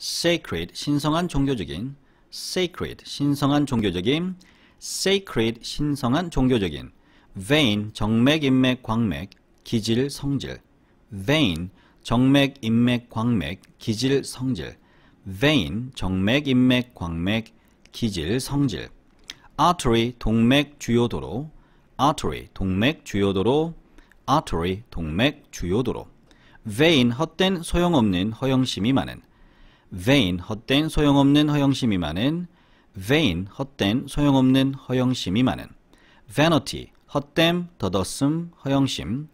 sacred 신성한 종교적인 sacred 신성한 종교적인 sacred 신성한 종교적인 vein 정맥 인맥 광맥 기질 성질 vein 정맥 인맥 광맥 기질 성질 vein 정맥 인맥 광맥 기질 성질 artery 동맥 주요도로 artery 동맥 주요도로 artery 동맥 주요도로 vein 헛된 소용없는 허영심이 많은 vain 헛된 소용없는 허영심이 많은 vain 헛된 소용없는 허영심이 많은 vanity 헛됨 덧없음 허영심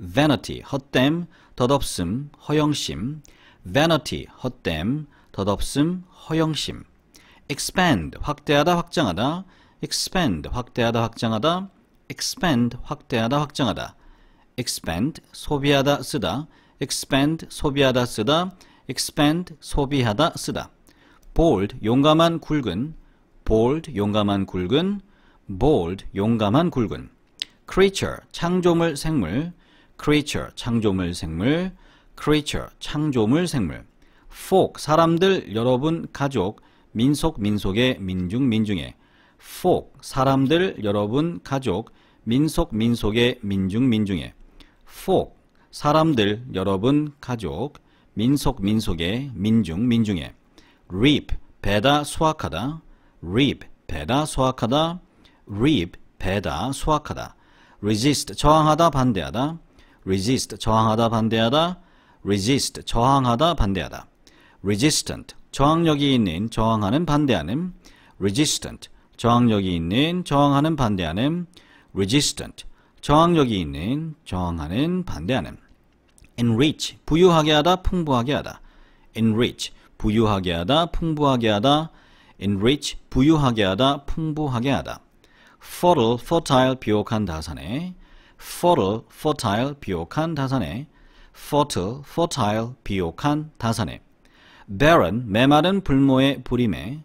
vanity 헛됨 덧없음 허영심 vanity 헛됨 덧없음 허영심 expand 확대하다 확장하다 expand 확대하다 확장하다 expand 확대하다 확장하다 expand 소비하다 쓰다 expand 소비하다 쓰다 expand 소비하다 쓰다 bold 용감한 굵은 bold 용감한 굵은 bold 용감한 굵은 creature 창조물 생물 creature 창조물 생물 creature 창조물 생물 folk 사람들 여러분 가족 민속 민속의 민중 민중의 folk 사람들 여러분 가족 민속 민속의 민중 민중의 folk 사람들 여러분 가족 민속 민속의 민중 민중의 reap 배다 수확하다 reap 배다 수확하다 reap 배다 수확하다 resist 저항하다 반대하다 resist 저항하다 반대하다 resist 저항하다 반대하다 resistant 저항력이 있는 저항하는 반대하는 resistant 저항력이 있는 저항하는 반대하는 resistant 저항력이 있는 저항하는 반대하는 enrich 부유하게 하다 풍부하게 하다 enrich 부유하게 하다 풍부하게 하다 enrich 부유하게 하다 풍부하게 하다 fertile fertile 비옥한 다산에 fertile fertile 비옥한 다산에 fertile fertile 비옥한 다산에 barren 메마른 불모의 부림에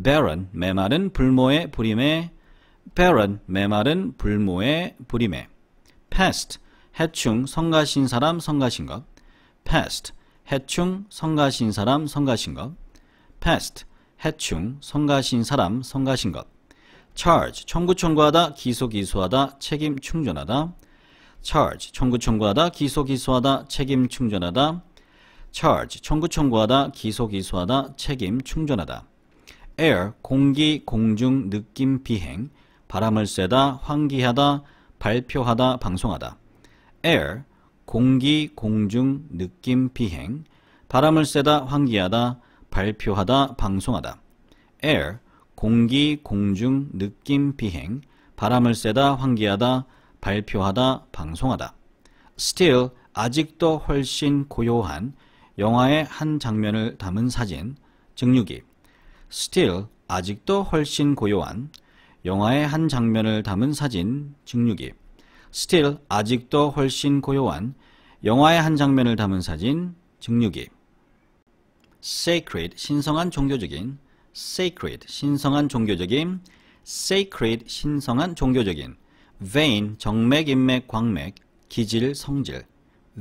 barren 메마른 불모의 부림에 barren 메마른 불모의 부림에 pest 해충 성가신 사람 성가신것 pest 해충 성가신 사람 성가신것 pest 해충 성가신 사람 성가신것 charge 청구 청구하다 기소 기소하다 책임 충전하다 charge 청구 청구하다 기소 기소하다 책임 충전하다 charge 청구 청구하다 기소 기소하다 책임 충전하다 air 공기 공중 느낌 비행 바람을 쐬다 환기하다 발표하다 방송하다 air, 공기, 공중, 느낌, 비행, 바람을 쐬다, 환기하다, 발표하다, 방송하다. air, 공기, 공중, 느낌, 비행, 바람을 쐬다, 환기하다, 발표하다, 방송하다. still, 아직도 훨씬 고요한 영화의 한 장면을 담은 사진, 증류기. still, 아직도 훨씬 고요한 영화의 한 장면을 담은 사진, 증류기. 스틸 아직도 훨씬 고요한 영화의 한 장면을 담은 사진 증류기 sacred 신성한 종교적인 sacred 신성한 종교적인 sacred 신성한 종교적인 vein 정맥 인맥 광맥 기질 성질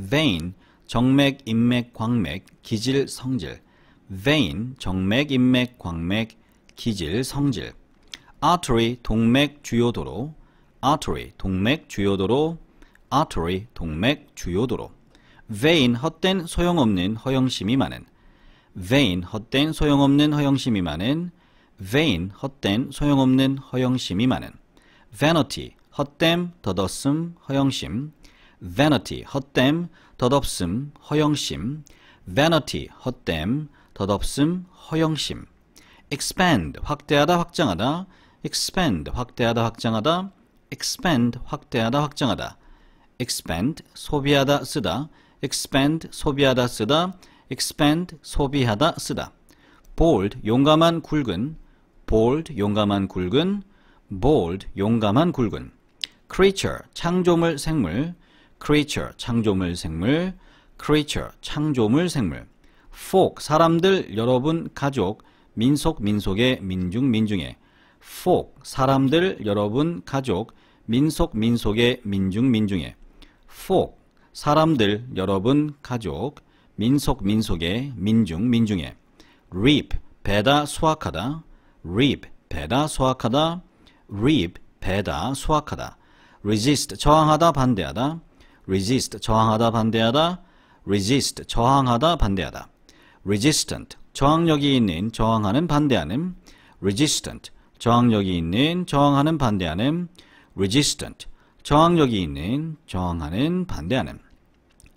vein 정맥 인맥 광맥 기질 성질 vein 정맥 인맥 광맥 기질 성질 artery 동맥 주요 도로 artery 동맥 주요도로 artery 동맥 주요도로 v a i n 헛된 소용없는 허영심이 많은 v a i n 헛된 소용없는 허영심이 많은 vain 헛된 소용없는 허영심이 많은 vanity 헛됨 덧없음 허영심 vanity 헛됨 덧없음 허영심 vanity 헛됨 덧없음 허영심 expand 확대하다 확장하다 expand 확대하다 확장하다 expand 확대하다 확장하다 expand 소비하다 쓰다 expand 소비하다 쓰다 expand 소비하다 쓰다 bold 용감한 굵은 bold 용감한 굵은 bold 용감한 굵은 creature 창조물 생물 creature 창조물 생물 creature 창조물 생물 folk 사람들 여러분 가족 민속 민속의 민중 민중의 folk 사람들 여러분 가족 민속 민속의 민중 민중의 folk 사람들 여러분 가족 민속 민속의 민중 민중의 reap 배다 수확하다 reap 배다 수확하다 reap 배다 수확하다 resist 저항하다 반대하다 resist 저항하다 반대하다 resist 저항하다 반대하다 resistant 저항력이 있는 저항하는 반대하는 resistant 저항력이 있는, 저항하는, 반대하는 resistant, 저항력이 있는, 저항하는, 반대하는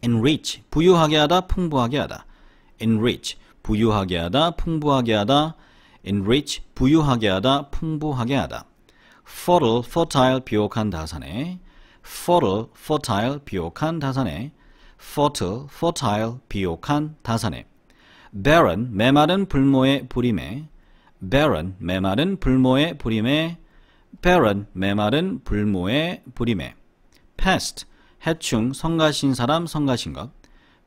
enrich, 부유하게 하다, 풍부하게 하다 enrich, 부유하게 하다, 풍부하게 하다 enrich, 부유하게 하다, 풍부하게 하다 fertile, fertile, 비옥한 다산에 fertile, fertile, 비옥한 다산에 fertile, fertile, 비옥한 다산에 barren, 메마른 불모의 불임에 barren, 메마른 불모의 불임에 barren, 메마른 불모의 불임에 pest, 해충, 성가신 사람, 성가신 것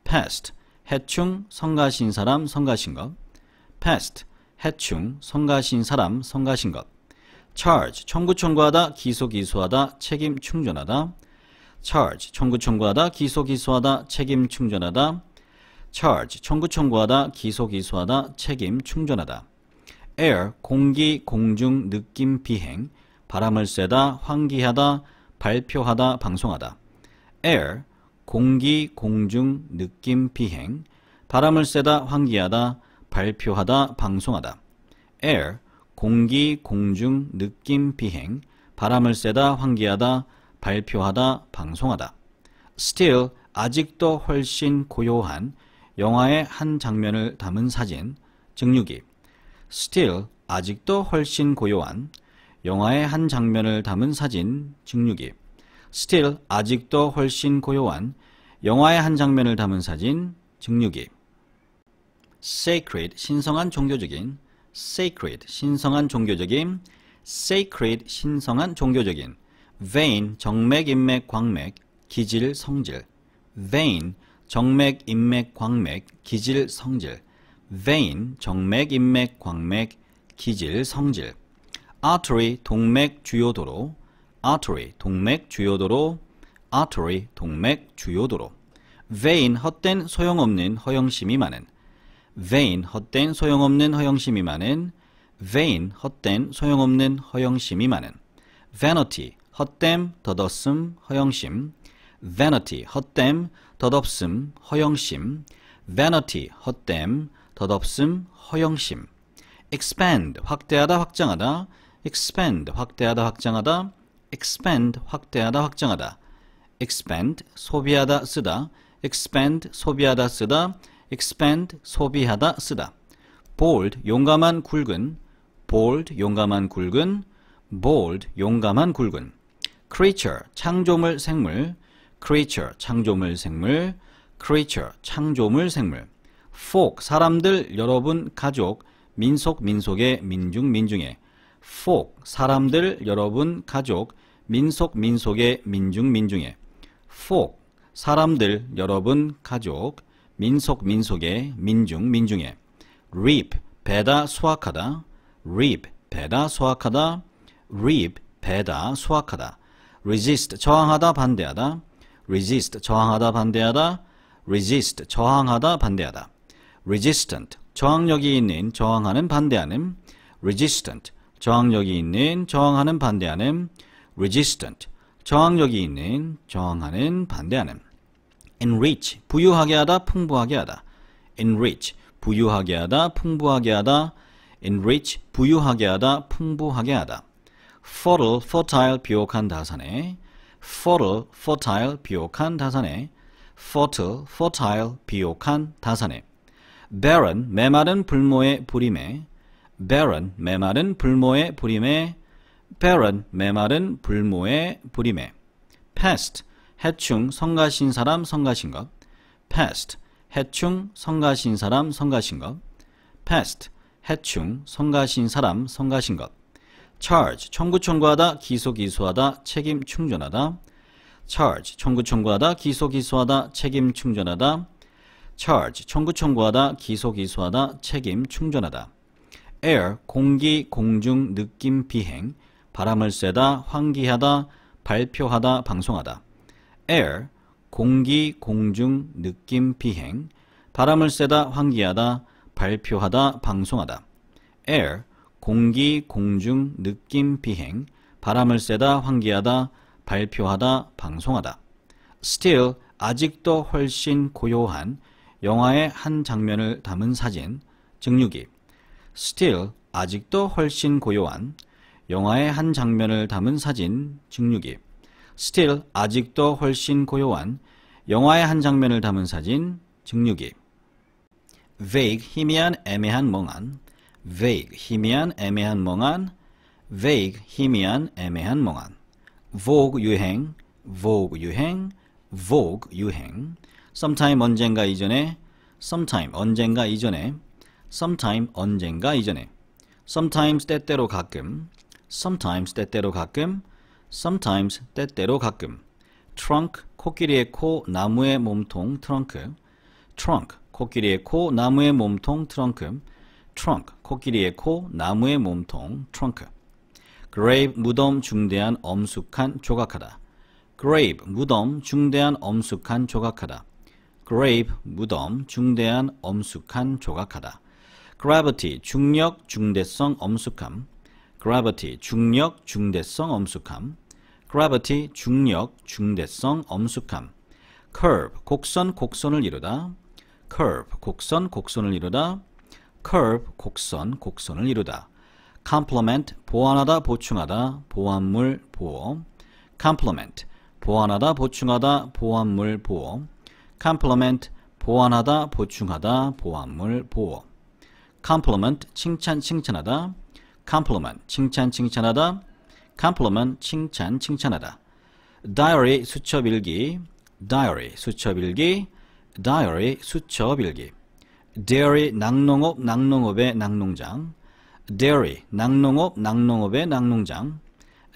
pest, 해충, 성가신 사람, 성가신 것 pest, 해충, 성가신 사람, 성가신 것 charge, 청구 청구하다, 기소 기소하다, 책임 충전하다 charge, 청구 청구하다, 기소 기소하다, 책임 충전하다 charge, 청구 청구하다, 기소 기소하다, 책임 충전하다 air, 공기, 공중, 느낌, 비행, 바람을 쐬다, 환기하다, 발표하다, 방송하다. air, 공기, 공중, 느낌, 비행, 바람을 쐬다, 환기하다, 발표하다, 방송하다. air, 공기, 공중, 느낌, 비행, 바람을 쐬다, 환기하다, 발표하다, 방송하다. still, 아직도 훨씬 고요한 영화의 한 장면을 담은 사진, 증류기. still 아직도 훨씬 고요한 영화의 한 장면을 담은 사진 증류기 still 아직도 훨씬 고요한 영화의 한 장면을 담은 사진 증류기 sacred 신성한 종교적인 sacred 신성한 종교적인 sacred 신성한 종교적인 vein 정맥 인맥 광맥 기질 성질 vein 정맥 인맥 광맥 기질 성질 vein 정맥, 인맥, 광맥, 기질, 성질 artery 동맥 주요도로 artery 동맥 주요도로 artery 동맥 주요도로 vein 헛된 소용없는 허영심이 많은 vein 헛된 소용없는 허영심이 많은 vain 헛된 소용없는 허영심이 많은 vanity 헛됨 덧없음 허영심 vanity 헛됨 덧없음 허영심 vanity 헛됨 덧없음, 허영심. expand, 확대하다, 확장하다. expand, 확대하다, 확장하다. expand, 확대하다, 확장하다. expand, 소비하다, 쓰다. expand, 소비하다, 쓰다. expand, 소비하다, 쓰다. bold, 용감한, 굵은. bold, 용감한, 굵은. bold, 용감한, 굵은. creature, 창조물, 생물. creature, 창조물, 생물. creature, 창조물, 생물. folk 사람들 여러분 가족 민속 민속의 민중 민중의 folk 사람들 여러분 가족 민속 민속의 민중 민중의 folk 사람들 여러분 가족 민속 민속의 민중 민중의 reap 배다 수확하다 reap 배다 수확하다 reap 배다 수확하다 resist 저항하다 반대하다 resist 저항하다 반대하다 resist 저항하다 반대하다 resistant 저항력이 있는 저항하는 반대하는 resistant 저항력이 있는 저항하는 반대하는 resistant 저항력이 있는 저항하는 반대하는 enrich 부유하게 하다 풍부하게 하다 enrich 부유하게 하다 풍부하게 하다 enrich 부유하게 하다 풍부하게 하다 fertile fertile 비옥한 다산에 fertile fertile 비옥한 다산에 fertile fertile 비옥한 다산에 barren 메마른 불모의 불임에 barren 메마른 불모의 불임에 barren 메마른 불모의 불임에 pest 해충 성가신 사람 성가신 것 pest 해충 성가신 사람 성가신 것 pest 해충 성가신 사람 성가신 것 charge 청구 청구하다 기소 기소하다 책임 충전하다 charge 청구 청구하다 기소 기소하다 책임 충전하다 charge, 청구 청구하다, 기소 기소하다, 책임 충전하다. air, 공기, 공중, 느낌, 비행, 바람을 쐬다, 환기하다, 발표하다, 방송하다. air, 공기, 공중, 느낌, 비행, 바람을 쐬다, 환기하다, 발표하다, 방송하다. air, 공기, 공중, 느낌, 비행, 바람을 쐬다, 환기하다, 발표하다, 방송하다. still, 아직도 훨씬 고요한 영화의 한 장면을 담은 사진, 증류기, still 아직도 훨씬 고요한, 영화의 한 장면을 담은 사진, 증류기, still 아직도 훨씬 고요한, 영화의 한 장면을 담은 사진, 증류기 vague, 희미한, 애매한, 멍한 vague, 희미한, 애매한, 멍한 vague, 희미한, 애매한, 멍한 vogue, 유행 vogue, 유행 vogue, 유행 sometime 언젠가 이전에 sometime 언젠가 이전에 sometime 언젠가 이전에 sometimes 때때로 가끔 sometimes 때때로 가끔 sometimes 때때로 가끔 trunk 코끼리의 코 나무의 몸통 트렁크 trunk 코끼리의 코 나무의 몸통 트렁크 trunk 코끼리의 코 나무의 몸통 trunk grave 무덤 중대한 엄숙한 조각하다 grave 무덤 중대한 엄숙한 조각하다 grave 무덤 중대한 엄숙한 조각하다. gravity 중력 중대성 엄숙함 gravity 중력 중대성 엄숙함 gravity 중력 중대성 엄숙함 curve 곡선 곡선을 이루다 curve 곡선 곡선을 이루다 curve 곡선 곡선을 이루다 complement 보완하다 보충하다 보완물 보험 complement 보완하다 보충하다 보완물 보험 complement 보완하다, 보충하다, 보완물, 보어. compliment 칭찬, 칭찬하다. compliment 칭찬, 칭찬하다. compliment 칭찬, 칭찬하다. diary 수첩 일기, diary 수첩 일기, diary 수첩 일기. dairy 낙농업, 낙농업의 낙농장. dairy 낙농업, 낙농업의 낙농장.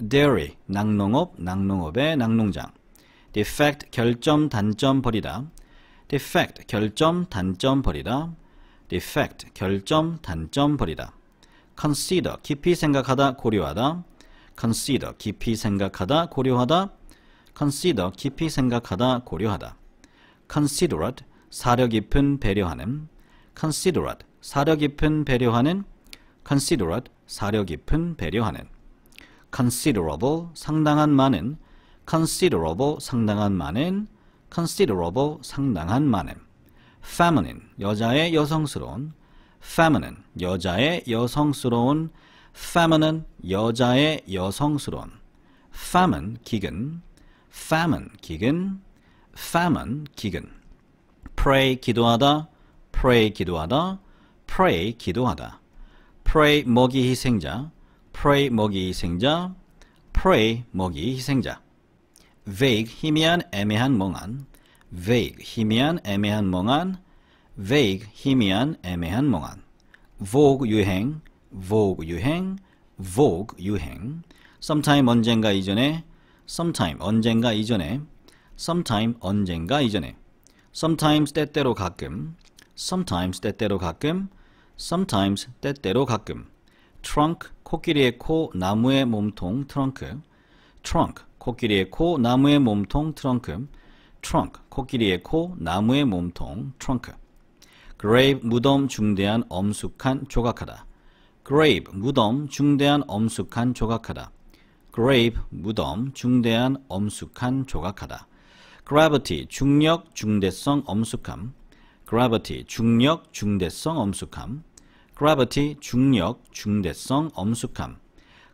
dairy 낙농업, 낙농업의 낙농장. defect 결점 단점 버리다 defect 결점 단점 버리다 defect 결점 단점 버리다 consider 깊이 생각하다 고려하다 consider 깊이 생각하다 고려하다 consider 깊이 생각하다 고려하다 considerate 사려 깊은 배려하는 considerate 사려 깊은 배려하는 considerate 사려 깊은 배려하는 considerable 상당한 많은 considerable 상당한 많은 considerable 상당한 많은 feminine 여자의 여성스러운 feminine 여자의 여성스러운 feminine 여자의 여성스러운 famine 기근 famine 기근 famine 기근 pray 기도하다 pray 기도하다 pray 기도하다 pray 먹이 희생자 pray 먹이 희생자 pray 먹이 희생자 vague 희미한 애매한 멍한 vague 희미한 애매한 멍한 vague 희미한 애매한 멍한 vogue 유행 vogue 유행 vogue 유행 sometime 언젠가 이전에 sometime 언젠가 이전에 sometime 언젠가 이전에 sometimes 때때로 가끔 sometimes 때때로 가끔 sometimes 때때로 가끔 trunk 코끼리의 코 나무의 몸통 trunk trunk 코끼리의 코, 나무의 몸통, 트렁크. trunk, 코끼리의 코, 나무의 몸통, 트렁크. n k grave, 무덤, 중대한, 엄숙한, 조각하다. grave, 무덤, 중대한, 엄숙한, 조각하다. grave, 무덤, 중대한, 엄숙한, 조각하다. gravity, 중력, 중대성, 엄숙함. gravity, 중력, 중대성, 엄숙함. gravity, 중력, 중대성, 엄숙함.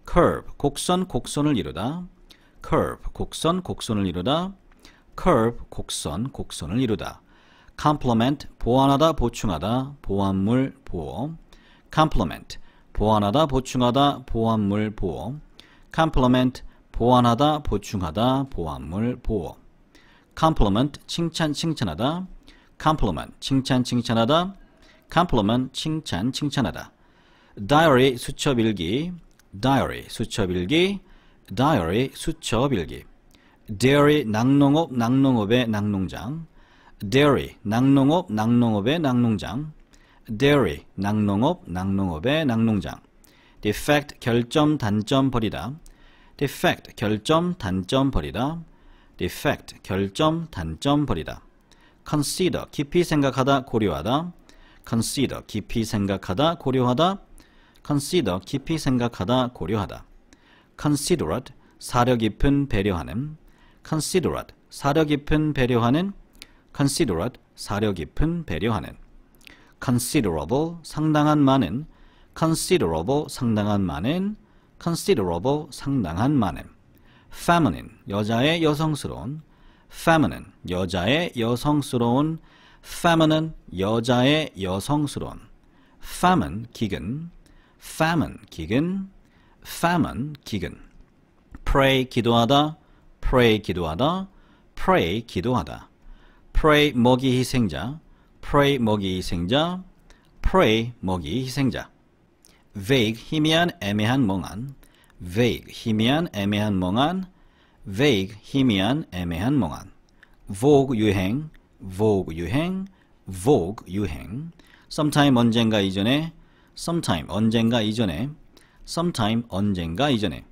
curve, 곡선, 곡선을 이루다. curve 곡선 곡선을 이루다 curve 곡선 곡선을 이루다 complement 보완하다 보충하다 보완물 보호 complement 보완하다 보충하다 보완물 보호 complement 보완하다 보충하다 보완물 보호 c o m p l e m e n t 칭찬 칭찬하다 compliment 칭찬 칭찬하다 compliment 칭찬 칭찬하다 diary 수첩 일기 diary 수첩 일기 diary 수첩 일기 dairy 낙농업 낙농업의 낙농장 dairy 낙농업 낙농업의 낙농장 dairy 낙농업 낙농업의 낙농장 defect 결점 단점 버리다 defect 결점 단점 버리다 defect 결점 단점 버리다 consider 깊이 생각하다 고려하다 consider 깊이 생각하다 고려하다 consider 깊이 생각하다 고려하다 considerate 사려 깊은 배려하는 considerate 사려 깊은 배려하는 considerate 사려 깊은 배려하는 considerable 상당한 많은 considerable 상당한 많은 considerable 상당한 많은 feminine 여자의 여성스러운 feminine 여자의 여성스러운 feminine 여자의 여성스러운 famine 기근 famine 기근 famine 기근 pray 기도하다 pray 기도하다 pray 기도하다 pray 먹이 희생자 pray 먹이 희생자 pray 먹이 희생자 vague 희미한 애매한 멍한 vague 희미한 애매한 멍한 vague 희미한 애매한 멍한 vogue 유행 vogue 유행 vogue 유행 sometime 언젠가 이전에 sometime 언젠가 이전에 sometime 언젠가 이전에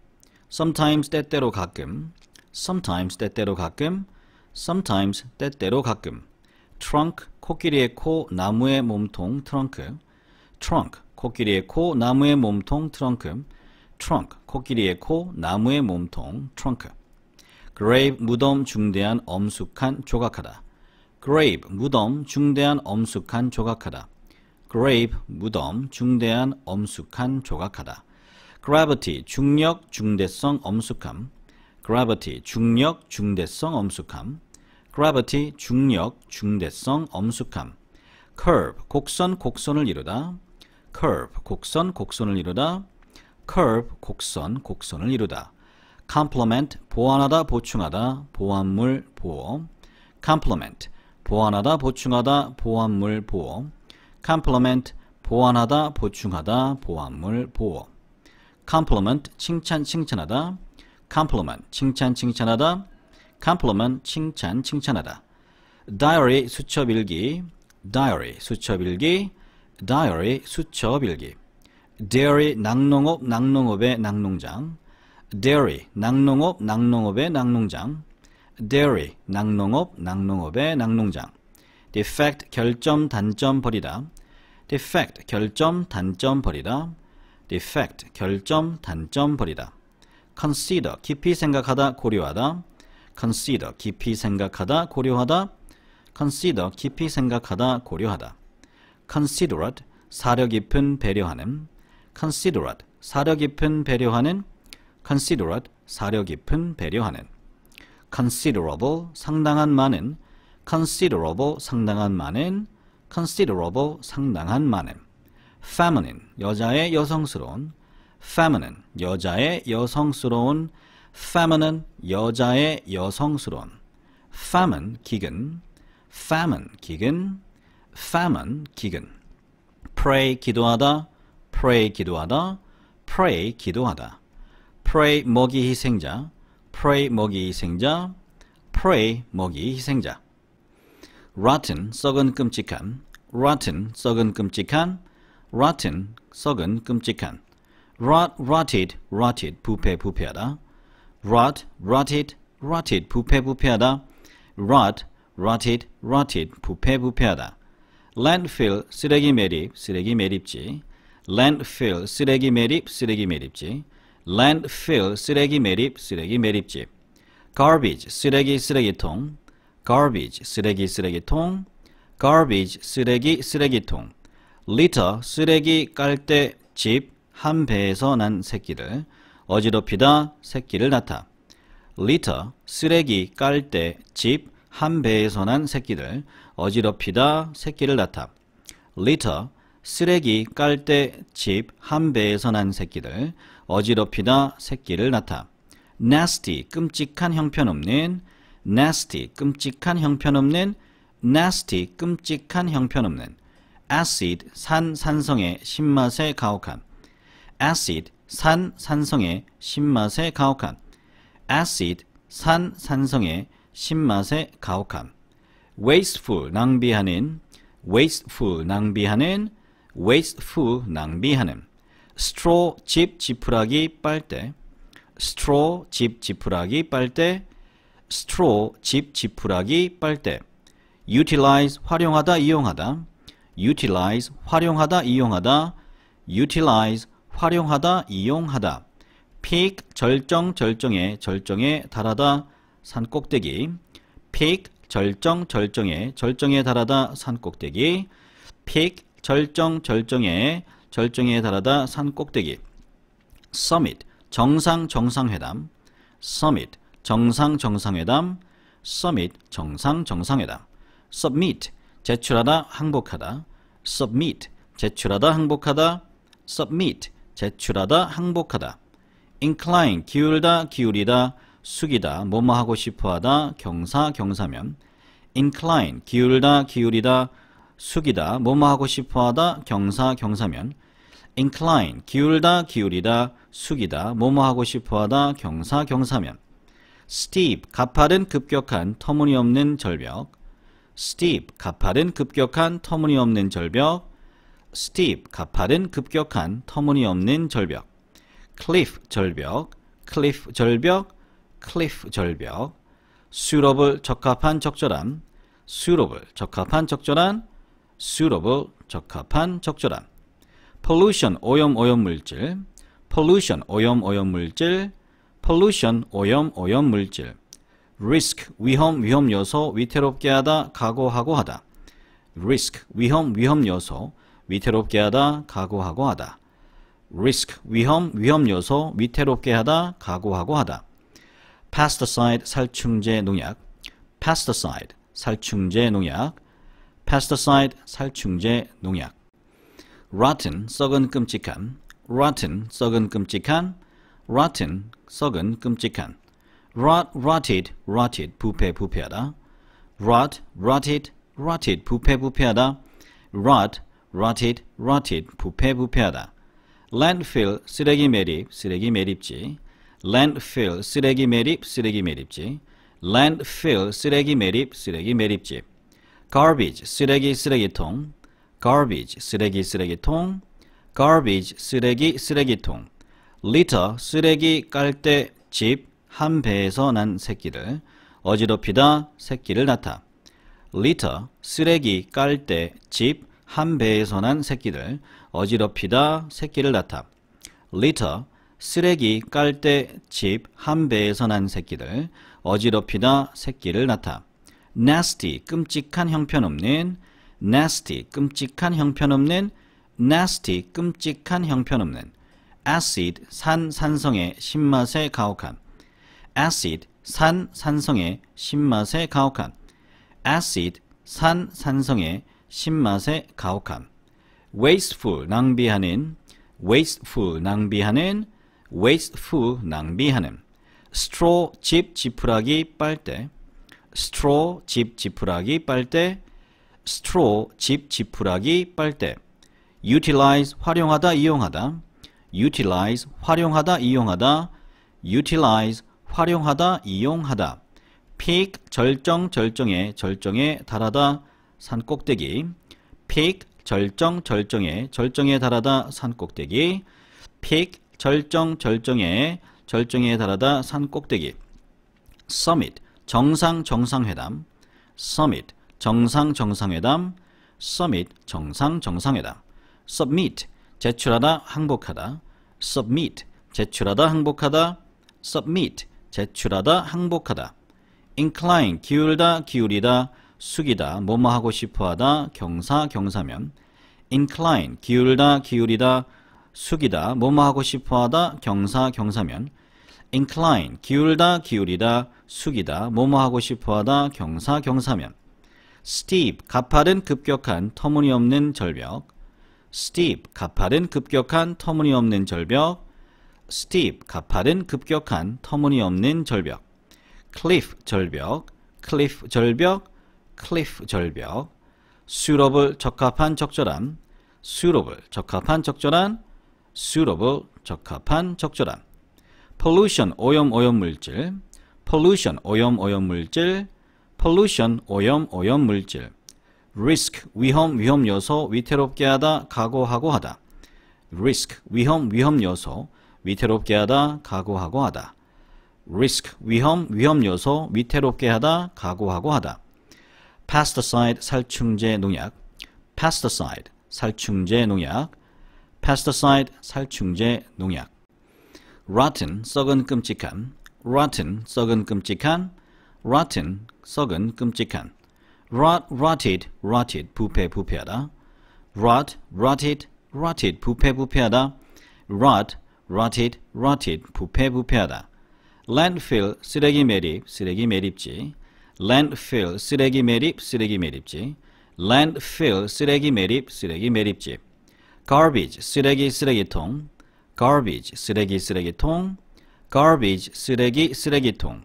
sometimes 때때로 가끔 sometimes 때때로 가끔 sometimes 때때로 가끔 trunk 코끼리의 코 나무의 몸통 트렁크 n k trunk 코끼리의 코 나무의 몸통 트렁크 n k trunk 코끼리의 코 나무의 몸통 trunk grave 무덤 중대한 엄숙한 조각하다 grave 무덤 중대한 엄숙한 조각하다 grave 무덤 중대한 엄숙한 조각하다 gravity 중력 중대성 엄숙함 gravity 중력 중대성 엄숙함 gravity 중력 중대성 엄숙함 curve 곡선 곡선을 이루다 curve 곡선 곡선을 이루다 curve 곡선 곡선을 이루다 complement 보완하다 보충하다 보완물 보호 complement 보완하다 보충하다 보완물 보호 complement 보완하다 보충하다 보완물 보호 compliment 칭찬 칭찬하다 compliment 칭찬 칭찬하다 compliment 칭찬 칭찬하다 diary 수첩 일기 diary 수첩 일기 diary 수첩 일기 dairy 낙농업 낙농업의 낙농장 dairy 낙농업 낙농업의 낙농장 dairy 낙농업 낙농업의 낙농장 defect 결점 단점 버리다 defect 결점 단점 버리다 defect 결점, 단점 버리다. consider 깊이 생각하다, 고려하다. consider 깊이 생각하다, 고려하다. consider 깊이 생각하다, 고려하다. considerate 사려 깊은 배려하는 considerate 사려 깊은 배려하는 considerate 사려 깊은 배려하는 considerable 상당한 많은 considerable 상당한 많은 considerable 상당한 많은 feminine 여자의 여성스러운 feminine 여자의 여성스러운 feminine 여자의 여성스러운 famine 기근 famine 기근 famine 기근 pray 기도하다 pray 기도하다 pray 기도하다 pray 먹이 희생자 pray 먹이 희생자 pray 먹이 희생자 rotten 썩은 끔찍한 rotten 썩은 끔찍한 rotten, 썩은, 끔찍한 rot, rotted, rotted, 부패, 부패하다 rot, rotted, rotted, 부패, 부패하다 rot, rotted, rotted, 부패, 부패하다 landfill, 쓰레기 매립, 쓰레기 매립지 landfill, 쓰레기 매립, 쓰레기 매립지 landfill, 쓰레기 매립, 쓰레기 매립지 garbage, 쓰레기, 쓰레기통 garbage, 쓰레기, 쓰레기통 garbage, 쓰레기, 쓰레기통 리터 쓰레기 깔때집한 배에서 난 새끼를 어지럽히다 새끼를 낳다. 리터 쓰레기 깔때집 한 배에서 난 새끼들 어지럽히다 새끼를 낳다. 리터 쓰레기 깔때 집 한 배에서 난 새끼들 어지럽히다 새끼를 낳다. nasty 끔찍한 형편없는 nasty 끔찍한 형편없는 nasty 끔찍한 형편없는 acid 산 산성의 신맛에 가혹한 acid 산 산성의 신맛에 가혹한 acid 산 산성의 신맛에 가혹함 wasteful 낭비하는 wasteful 낭비하는 wasteful 낭비하는 straw 집 지푸라기 빨대 straw 집 지푸라기 빨대 straw 집 지푸라기 빨대 utilize 활용하다 이용하다 utilize 활용하다 이용하다 utilize 활용하다 이용하다 peak 절정 절정에 절정에 달하다 산 꼭대기 peak 절정 절정에 절정에 달하다 산 꼭대기 peak 절정 절정에 절정에 달하다 산 꼭대기 summit 정상 정상회담 summit 정상 정상회담 summit 정상 정상회담 submit 제출하다, 항복하다. submit, 제출하다, 항복하다. submit, 제출하다, 항복하다. incline, 기울다, 기울이다, 숙이다, 뭐뭐 하고 싶어하다, 경사, 경사면. incline, 기울다, 기울이다, 숙이다, 뭐뭐 하고 싶어하다, 경사, 경사면. incline, 기울다, 기울이다, 숙이다, 뭐뭐 하고 싶어하다, 경사, 경사면. steep, 가파른, 급격한, 터무니없는 절벽. steep 가파른 급격한 터무니없는 절벽 steep 가파른 급격한 터무니없는 절벽 cliff 절벽 cliff 절벽 cliff 절벽 suitable 적합한 적절한 suitable 적합한 적절한 suitable 적합한 적절한 pollution 오염 오염물질 pollution 오염 오염물질 pollution 오염 오염물질 risk 위험 위험 요소 위태롭게 하다 각오하고 하다 risk 위험 위험 요소 위태롭게 하다 각오하고 하다 risk 위험 위험 요소 위태롭게 하다 각오하고 하다 pesticide 살충제 농약 pesticide 살충제 농약 pesticide 살충제 농약 rotten 썩은 끔찍한 rotten 썩은 끔찍한 rotten 썩은 끔찍한 rot, rotted, rotted, 부패, 부패하다. rot, rotted, rotted, 부패, 부패하다. rot, rotted, rotted, 부패, 부패하다. landfill, 쓰레기 매립, 쓰레기 매립지. landfill, 쓰레기 매립, 쓰레기 매립지. landfill, 쓰레기 매립, 쓰레기 매립지. garbage, 쓰레기, 쓰레기통. garbage, 쓰레기, 쓰레기통. garbage, 쓰레기, 쓰레기통. litter, 쓰레기, 깔대, 집. 한 배에서 난 새끼를 어지럽히다 새끼를 낳다 리터 쓰레기 깔 때집 한 배에서 난 새끼들 어지럽히다 새끼를 낳다 리터 쓰레기 깔때집 한 배에서 난 새끼들 어지럽히다 새끼를 낳다 nasty 끔찍한 형편없는 nasty 끔찍한 형편없는 nasty 끔찍한 형편없는 acid 산 산성의 신맛에 가혹한 acid, 산 산성의 신맛에 가혹한 acid, 산 산성의 신맛에 가혹한 wasteful, 낭비하는 wasteful, 낭비하는 wasteful, 낭비하는 straw, 집, 지푸라기, 빨대 straw, 집, 지푸라기, 빨대 straw, 집, 지푸라기, 빨대 utilize, 활용하다, 이용하다 utilize, 활용하다, 이용하다 utilize, 활용하다, 이용하다. peak 절정, 절정에, 절정에 달하다, 산 꼭대기. peak 절정, 절정에, 절정에 달하다, 산 꼭대기. peak 절정, 절정에, 절정에 달하다, 산 꼭대기. summit 정상 정상회담 summit 정상 정상회담 summit 정상 정상회담 submit 제출하다 항복하다 submit 제출하다 항복하다 submit 제출하다, 항복하다. incline, 기울다, 기울이다, 숙이다, 뭐뭐 하고 싶어하다, 경사, 경사면. incline, 기울다, 기울이다, 숙이다, 뭐뭐 하고 싶어하다, 경사, 경사면. incline, 기울다, 기울이다, 숙이다, 뭐뭐 하고 싶어하다, 경사, 경사면. steep, 가파른, 급격한, 터무니없는 절벽. steep, 가파른, 급격한, 터무니없는 절벽. steep, 가파른 급격한 터무니없는 절벽 cliff 절벽, cliff 절벽, cliff 절벽 suitable, 적합한, 적절한 suitable, 적합한, 적절한 suitable, 적합한, 적절한 pollution, 오염, 오염물질 pollution, 오염, 오염물질 pollution, 오염, 오염물질 risk, 위험, 위험 요소, 위태롭게 하다, 각오하고 하다 risk, 위험, 위험 요소, 위태롭게 하다, 각오하고 하다. risk, 위험, 위험 요소, 위태롭게 하다, 각오하고 하다. pesticide, 살충제, 농약. pesticide, 살충제, 농약. pesticide, 살충제, 농약. rotten, 썩은 끔찍한. rotten, 썩은 끔찍한. rotten, 썩은 끔찍한. rot, rotted, rotted, 부패, 부패하다. rot, rotted, rotted, 부패, 부패하다. rot, rotted, rotted, 부패, 부패하다. landfill, 쓰레기 매립, 쓰레기 매립지. landfill, 쓰레기 매립, 쓰레기 매립지. landfill, 쓰레기 매립, 쓰레기 매립지. garbage, 쓰레기, 쓰레기통. garbage, 쓰레기, 쓰레기통. garbage, 쓰레기, 쓰레기통.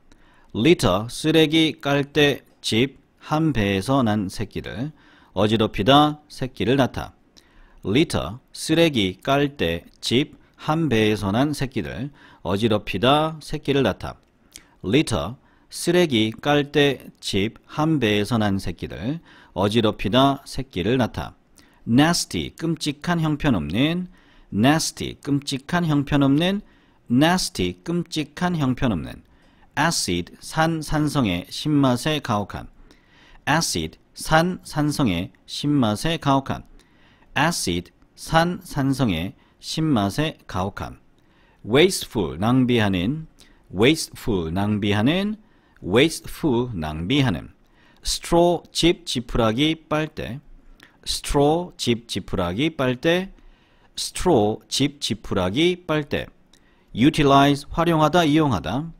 litter, 쓰레기, 깔대, 집, 한 배에서 난 새끼를. 어지럽히다, 새끼를 낳다. litter, 쓰레기, 깔대, 집, 한 배에서 난 새끼들, 어지럽히다, 새끼를 낳다. litter, 쓰레기, 깔때 집, 한 배에서 난 새끼들, 어지럽히다, 새끼를 낳다. nasty, 끔찍한 형편없는, nasty, 끔찍한 형편없는, nasty, 끔찍한 형편없는, acid, 산, 산성의 신맛에 가혹한, acid, 산, 산성의 신맛에 가혹한, acid, 산, 산성의 신맛의 가혹함. wasteful 낭비하는 wasteful 낭비하는 wasteful 낭비하는 straw 집 지푸라기 빨대 straw 집 지푸라기 빨대 straw 집 지푸라기 빨대 utilize 활용하다 이용하다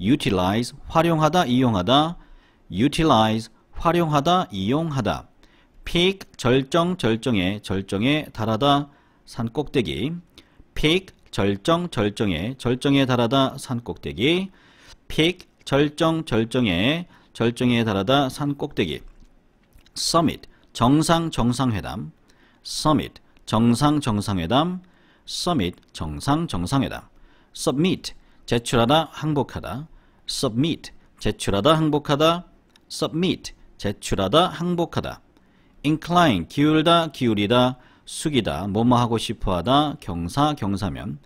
utilize 활용하다 이용하다 utilize 활용하다 이용하다 peak 절정 절정에 절정에 달하다 산 꼭대기 픽 절정 절정에 절정에 달하다 산 꼭대기 픽 절정 절정에 절정에 달하다 산 꼭대기 서밋 정상 정상회담 서밋 정상 정상회담 서밋 정상 정상회담 submit 제출하다 항복하다 submit 제출하다 항복하다 submit 제출하다 항복하다 incline 기울다 기울이다 숙이다, 뭐뭐 하고 싶어하다, 경사, 경사면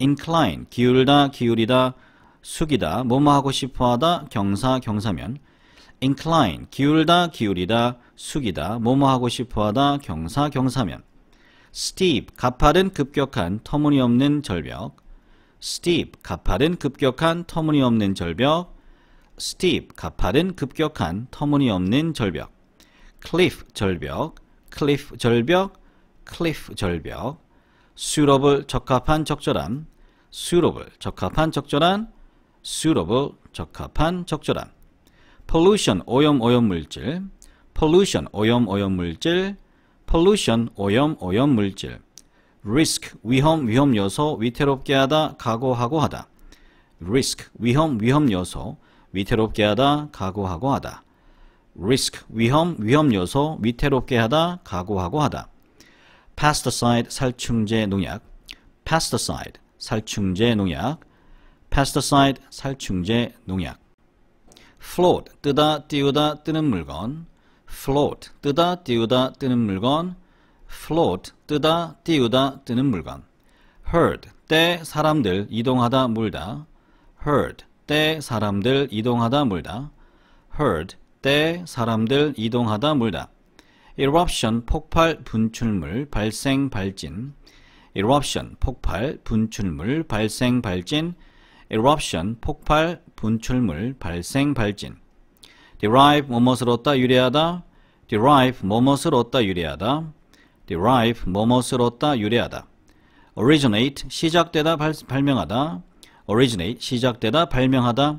incline, 기울다, 기울이다, 숙이다, 뭐뭐 하고 싶어하다, 경사, 경사면 incline, 기울다, 기울이다, 숙이다, 뭐뭐 하고 싶어하다, 경사, 경사면 steep, 가파른, 급격한, 터무니없는 절벽 steep, 가파른, 급격한, 터무니없는 절벽 steep, 가파른, 급격한, 터무니없는 절벽 cliff, 절벽 cliff, 절벽 클리프 절벽, suitable 적합한 적절한, suitable 적합한 적절한, suitable 적합한 적절한. pollution 오염 오염 물질, pollution 오염 오염 물질, pollution 오염 오염 물질. risk 위험 위험 요소 위태롭게 하다 각오하고 하다. risk 위험 위험 요소 위태롭게 하다 각오하고 하다. risk 위험 위험 요소 위태롭게 하다 각오하고 하다. pesticide 살충제 농약, pesticide 살충제 농약, pesticide 살충제 농약. float 뜨다 띄우다 뜨는 물건, float 뜨다 띄우다 뜨는 물건, float 뜨다 띄우다 뜨는 물건. herd 때 사람들 이동하다 물다, herd 때 사람들 이동하다 물다, herd 때 사람들 이동하다 물다. eruption 폭발 분출물 발생 발진 eruption 폭발 분출물 발생 발진 eruption 폭발 분출물 발생 발진 derive 뭐뭇을 얻다 유래하다 derive 뭐뭇을 얻다 유래하다 derive 뭐뭇을 얻다 유래하다 originate 시작되다 발, 발명하다 originate 시작되다 발명하다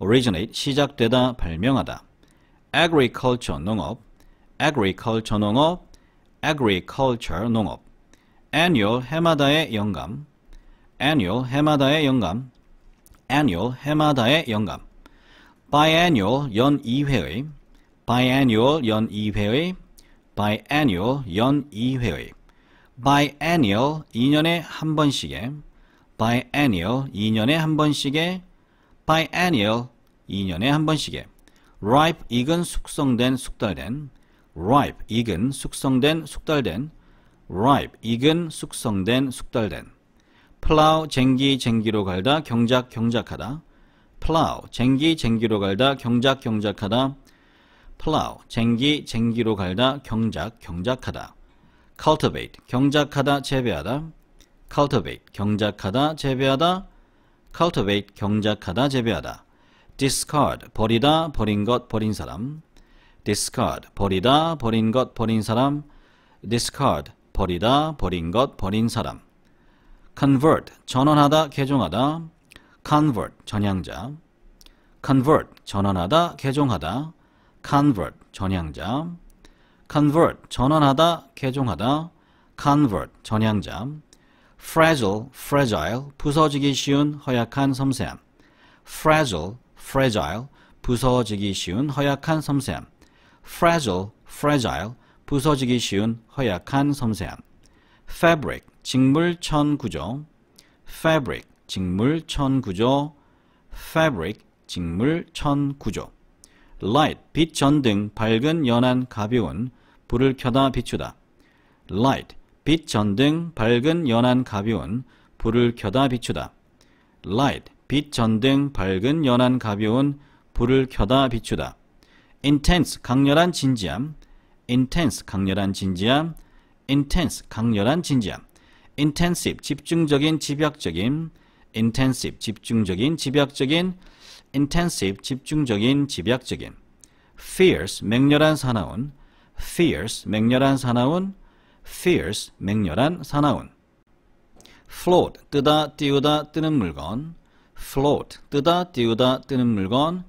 originate 시작되다 발명하다 agriculture 농업 agriculture 농업, agriculture 농업, annual 해마다의 영감, annual 해마다의 영감, annual 해마다의 영감, biannual 연 2회의, biannual 연 2회의, biannual 연 2회의, biannual 2년에 한 번씩의, biannual 2년에 한 번씩의, biannual 2년에 한 번씩의, ripe 익은 숙성된 숙달된 ripe 익은 숙성된 숙달된 ripe 익은 숙성된 숙달된 plow 쟁기 쟁기로 갈다 경작 경작하다 plow 쟁기 쟁기로 갈다 경작 경작하다 plow 쟁기 쟁기로 갈다 경작 경작하다 cultivate 경작하다 재배하다 cultivate 경작하다 재배하다 cultivate 경작하다 재배하다 discard 버리다 버린 것 버린 사람 discard 버리다 버린 것 버린 사람 discard 버리다 버린 것 버린 사람 convert 전환하다 개종하다 convert 전향자 convert 전환하다 개종하다 convert 전향자 convert 전환하다 개종하다 convert 전향자 fragile fragile 부서지기 쉬운 허약한 섬세함 fragile fragile 부서지기 쉬운 허약한 섬세함 fragile, fragile, 부서지기 쉬운, 허약한, 섬세한. fabric, 직물천 구조. fabric, 직물천 구조. fabric, 직물천 구조. light, 빛 전등, 밝은, 연한, 가벼운, 불을 켜다, 비추다. light, 빛 전등, 밝은, 연한, 가벼운, 불을 켜다, 비추다. light, 빛 전등, 밝은, 연한, 가벼운, 불을 켜다, 비추다. intense 강렬한 진지함 intense 강렬한 진지함 intense 강렬한 진지함 intensive 집중적인 집약적인 intensive 집중적인 집약적인 intensive 집중적인 집약적인 fierce 맹렬한 사나운 fierce 맹렬한 사나운 fierce 맹렬한 사나운 float 뜨다 띄우다 뜨는 물건 float 뜨다 띄우다 뜨는 물건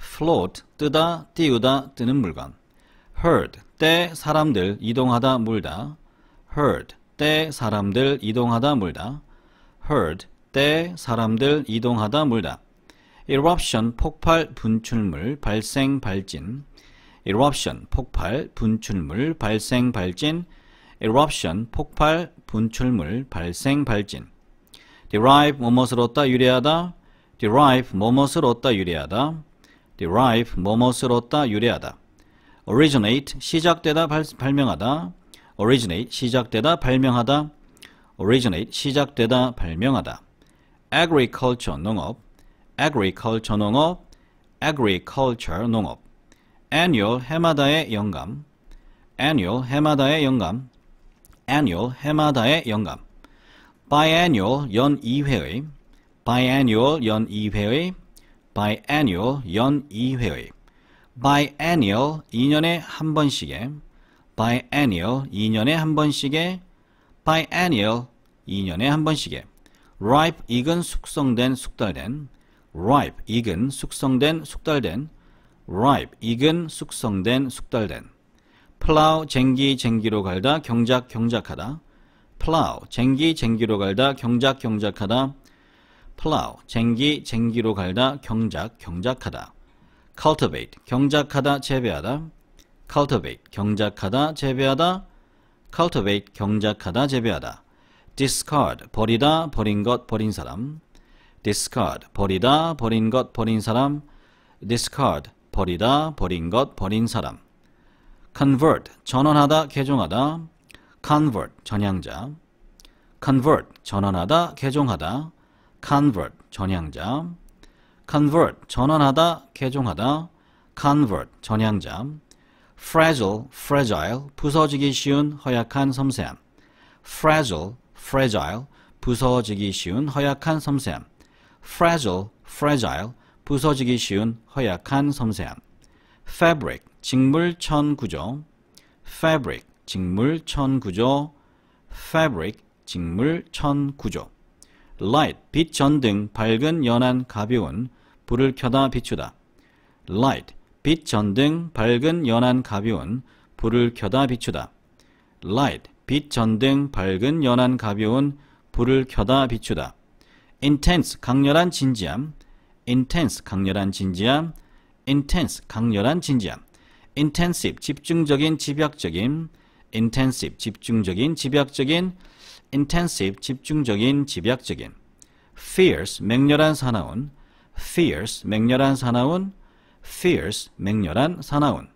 float 뜨다 띄우다 뜨는 물건 herd 때 사람들 이동하다 물다 herd 때 사람들 이동하다 물다 herd 때 사람들 이동하다 물다 eruption 폭발 분출물 발생 발진 eruption 폭발 분출물 발생 발진 eruption 폭발 분출물 발생 발진 derive 뭐뭇을 얻다 유리하다 derive 뭐뭇을 얻다 유리하다 derive 뭐뭐스로다 유래하다 originate 시작되다 발, 명하다 originate 시작되다 발명하다 originate 시작되다 발명하다 agriculture 농업 agriculture 농업 agriculture 농업 annual 해마다의 영감 annual 해마다의 영감 annual 해마다의 영감 biannual 연 2회의 biannual 연 2회의 biannual 연 2회의 biannual 2년에 한 번씩의 biannual 2년에 한 번씩의 biannual 2년에 한 번씩의 ripe 익은 숙성된 숙달된 ripe 익은 숙성된 숙달된 ripe 익은 숙성된 숙달된 plow 쟁기 쟁기로 갈다 경작 경작하다 plow 쟁기 쟁기로 갈다 경작 경작하다 plow, 쟁기, 쟁기로 갈다, 경작, 경작하다. cultivate, 경작하다, 재배하다. cultivate, 경작하다, 재배하다. cultivate, 경작하다, 재배하다. discard, 버리다, 버린 것, 버린 사람. discard, 버리다, 버린 것, 버린 사람. discard, 버리다, 버린 것, 버린 사람. convert, 전환하다, 개종하다. convert, 전향자. convert, 전환하다, 개종하다. convert 전향자 convert 전환하다 개종하다 convert 전향자 fragile fragile 부서지기 쉬운 허약한 섬세함 fragile fragile 부서지기 쉬운 허약한 섬세함 fragile fragile 부서지기 쉬운 허약한 섬세함 fabric 직물 천 구조 fabric 직물 천 구조 fabric 직물 천 구조 light, 빛 전등, 밝은, 연한, 가벼운, 불을 켜다, 비추다. light, 빛 전등, 밝은, 연한, 가벼운, 불을 켜다, 비추다. light, 빛 전등, 밝은, 연한, 가벼운, 불을 켜다, 비추다. intense, 강렬한 진지함, intense, 강렬한 진지함, intense, 강렬한 진지함. intensive, 집중적인, 집약적인, intensive, 집중적인, 집약적인, intensive 집중적인 집약적인 fierce 맹렬한 사나운 fierce 맹렬한 사나운 fierce 맹렬한 사나운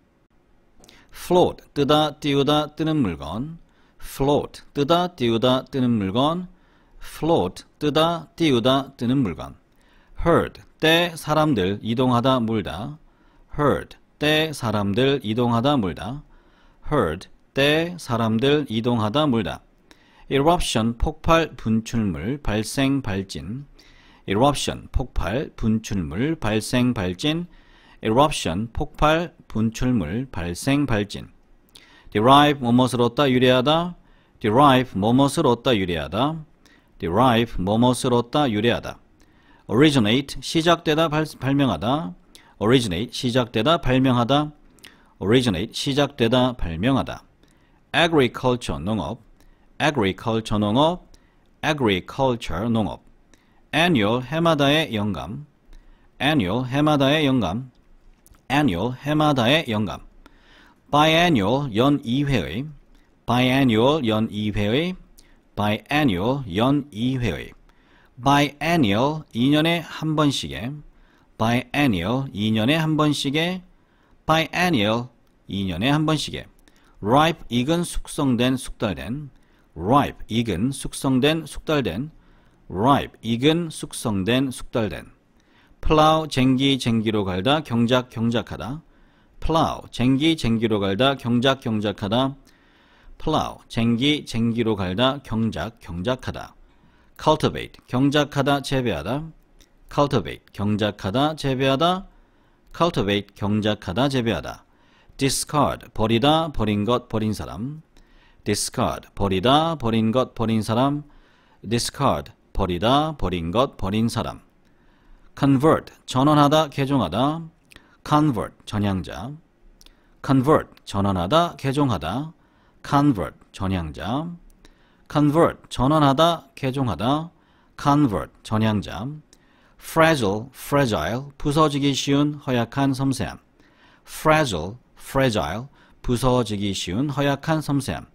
float 뜨다 띄우다 뜨는 물건 float 뜨다 띄우다 뜨는 물건 float 뜨다 띄우다 뜨는 물건 herd 때 사람들 이동하다 물다 herd 때 사람들 이동하다 물다 herd 때 사람들 이동하다 물다 eruption 폭발 분출물 발생 발진 eruption 폭발 분출물 발생 발진 eruption 폭발 분출물 발생 발진 derive 뭐뭇을 얻다 유래하다 derive 뭐뭇을 얻다 유래하다 derive 뭐뭇을 얻다 유래하다 originate 시작되다 발, 발명하다 originate 시작되다 발명하다 originate 시작되다 발명하다 agriculture 농업 agriculture 농업, agriculture 농업, annual 해마다의 영감, annual 해마다의 영감, annual 해마다의 영감, biannual 연 2회의, biannual 연 2회의, biannual 연 2회의, biannual 2년에 한 번씩의, biannual 2년에 한 번씩의, biannual 2년에 한 번씩의, ripe 익은 숙성된 숙달된 ripe 익은 숙성된 숙달된 ripe 익은 숙성된 숙달된 plow 쟁기 쟁기로 갈다 경작 경작하다 plow 쟁기 쟁기로 갈다 경작 경작하다 plow 쟁기 쟁기로 갈다 경작 경작하다 cultivate 경작하다 재배하다 cultivate 경작하다 재배하다 cultivate 경작하다 재배하다 discard 버리다 버린 것 버린 사람 discard 버리다 버린 것 버린 사람 discard 버리다 버린 것 버린 사람 convert 전환하다 개종하다 convert 전향자 convert 전환하다 개종하다 convert 전향자 convert 전환하다 개종하다 convert 전향자 fragile fragile 부서지기 쉬운 허약한 섬세함 fragile fragile 부서지기 쉬운 허약한 섬세함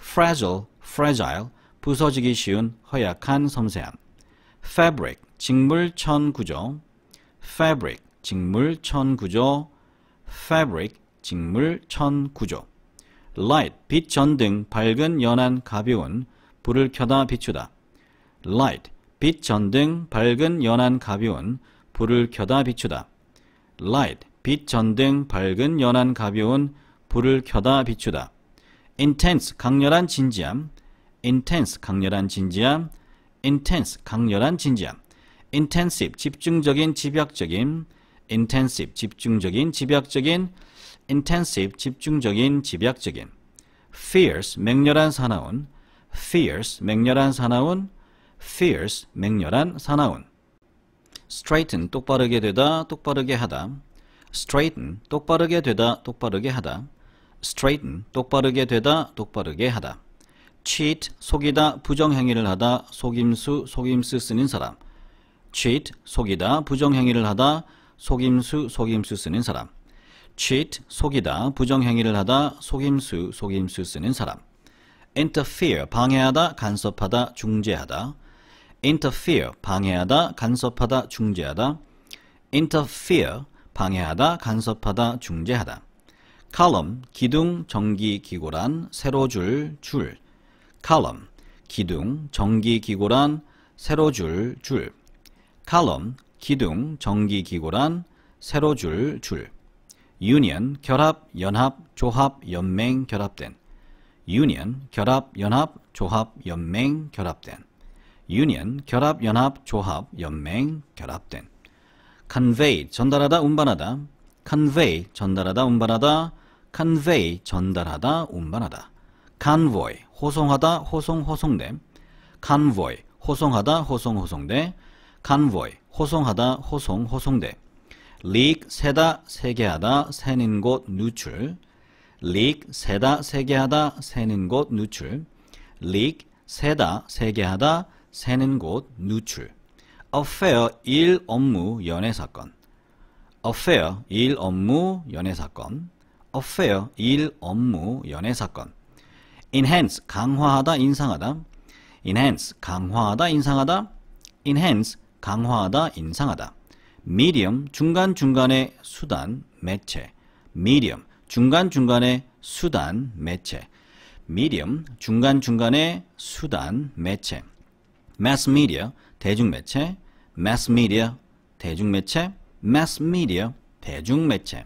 fragile, fragile, 부서지기 쉬운, 허약한, 섬세함. fabric, 직물천 구조. fabric, 직물천 구조. fabric, 직물천 구조. light, 빛 전등, 밝은, 연한, 가벼운, 불을 켜다, 비추다. light, 빛 전등, 밝은, 연한, 가벼운, 불을 켜다, 비추다. light, 빛 전등, 밝은, 연한, 가벼운, 불을 켜다, 비추다. intense 강렬한 진지함 intense 강렬한 진지함 intense 강렬한 진지함 intensive 집중적인 집약적인 intensive 집중적인 집약적인 intensive 집중적인 집약적인 fierce 맹렬한 사나운 fierce 맹렬한 사나운 fierce 맹렬한 사나운 straighten 똑바르게 되다 똑바르게 하다 straighten 똑바르게 되다 똑바르게 하다 straighten 똑바르게 되다 똑바르게 하다 cheat 속이다 부정행위를 하다 속임수 속임수 쓰는 사람 cheat 속이다 부정행위를 하다 속임수 속임수 쓰는 사람 cheat 속이다 부정행위를 하다 속임수 속임수 쓰는 사람 interfere 방해하다 간섭하다 중재하다 interfere 방해하다 간섭하다 중재하다 interfere 방해하다 간섭하다 중재하다 column, 기둥, 전기, 기고란, 세로줄, 줄. column, 기둥, 전기, 기고란, 세로줄, 줄. column, 기둥, 전기, 기고란, 세로줄, 줄. union, 결합, 연합, 조합, 연맹, 결합된. union, 결합, 연합, 조합, 연맹, 결합된. union, 결합, 연합, 조합, 연맹, 결합된. convey, 전달하다, 운반하다. convey, 전달하다, 운반하다. convey 전달하다 운반하다 convoy 호송하다 호송 호송됨 convoy 호송하다 호송 호송돼 convoy 호송하다 호송 호송돼 leak 세다 세계하다 새는 곳 누출 leak 세다 세계하다 새는 곳 누출 leak 세다 세계하다 새는 곳 누출 affair 일 업무 연애 사건 affair 일 업무 연애 사건 affair 일 업무 연애 사건 enhance 강화하다 인상하다 enhance 강화하다 인상하다 enhance 강화하다 인상하다 medium 중간중간의 수단 매체 medium 중간중간의 수단 매체 medium 중간중간의 수단 매체 mass media 대중매체 mass media 대중매체 mass media 대중매체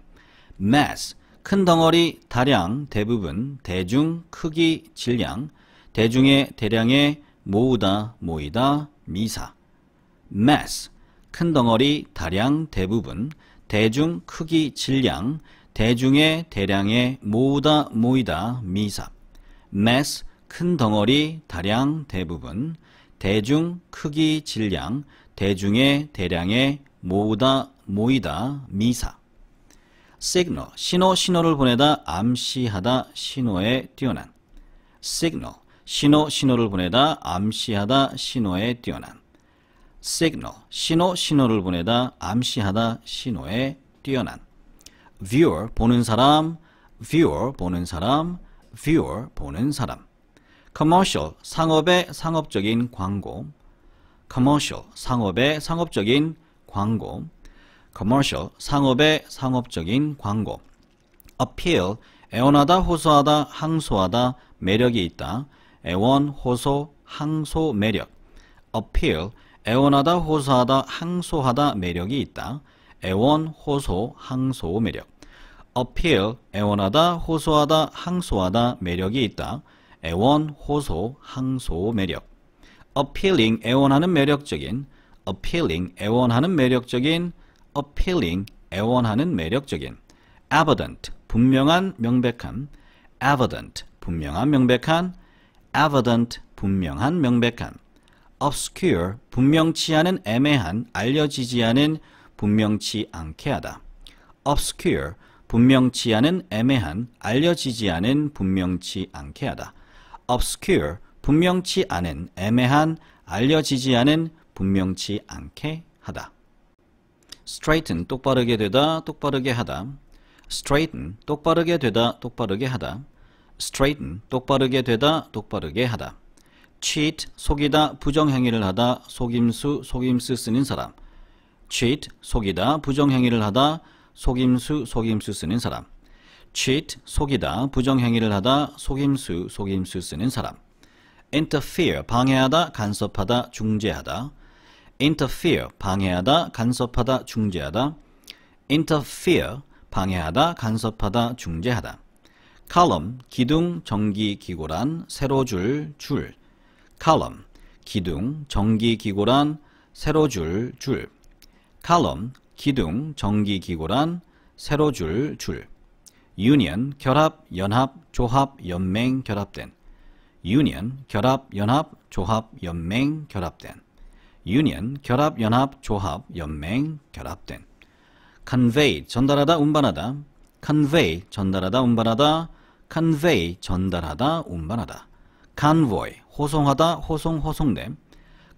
mass 큰 덩어리 다량 대부분 대중 크기 질량 대중의 대량의 모으다 모이다 미사 mass 큰 덩어리 다량 대부분 대중 크기 질량 대중의 대량의 모으다 모이다 미사 mass 큰 덩어리 다량 대부분 대중 크기 질량 대중의 대량의 모으다 모이다 미사 signal, 신호, 신호를 보내다, 암시하다, 신호에 뛰어난. signal, 신호, 신호를 보내다, 암시하다, 신호에 뛰어난. signal, 신호, 신호를 보내다, 암시하다, 신호에 뛰어난. viewer, 보는 사람, viewer, 보는 사람, viewer, 보는 사람. commercial, 상업의 상업적인 광고. commercial, 상업의 상업적인 광고. commercial 상업의 상업적인 광고 appeal 애원하다 호소하다 항소하다 매력이 있다 애원 호소 항소 매력 appeal 애원하다 호소하다 항소하다 매력이 있다 애원 호소 항소 매력 appeal 애원하다 호소하다 항소하다 매력이 있다 애원 호소 항소 매력 appealing 애원하는 매력적인 appealing 애원하는 매력적인 appealing, 애원하는 매력적인, evident, 분명한 명백함, evident, 분명한 명백한, evident, 분명한 명백한, obscure, 분명치 않은 애매한, 알려지지 않은, 분명치 않게 하다. obscure, 분명치 않은 애매한, 알려지지 않은, 분명치 않게 하다. obscure, 분명치 않은, 애매한, 알려지지 않은, 분명치 않게 하다. straighten 똑바르게 되다 똑바르게 하다 straighten 똑바르게 되다 똑바르게 하다 straighten 똑바르게 되다 똑바르게 하다 cheat 속이다 부정행위를 하다 속임수 속임수 쓰는 사람 cheat 속이다 부정행위를 하다 속임수 속임수 쓰는 사람 cheat 속이다 부정행위를 하다 속임수 속임수 쓰는 사람 interfere 방해하다 간섭하다 중재하다 interfere 방해하다, 간섭하다, 중재하다. interfere 방해하다, 간섭하다, 중재하다. column 기둥, 전기, 기고란, 세로줄, 줄. column 기둥, 전기, 기고란, 세로줄, 줄. column 기둥, 전기, 기고란, 세로줄, 줄. union 결합, 연합, 조합, 연맹, 결합된. union 결합, 연합, 조합, 연맹, 결합된. union, 결합, 연합, 조합, 연맹, 결합된 convey, 전달하다, 운반하다 convey, 전달하다, 운반하다 convey, 전달하다, 운반하다 convoy, 호송하다, 호송, 호송됨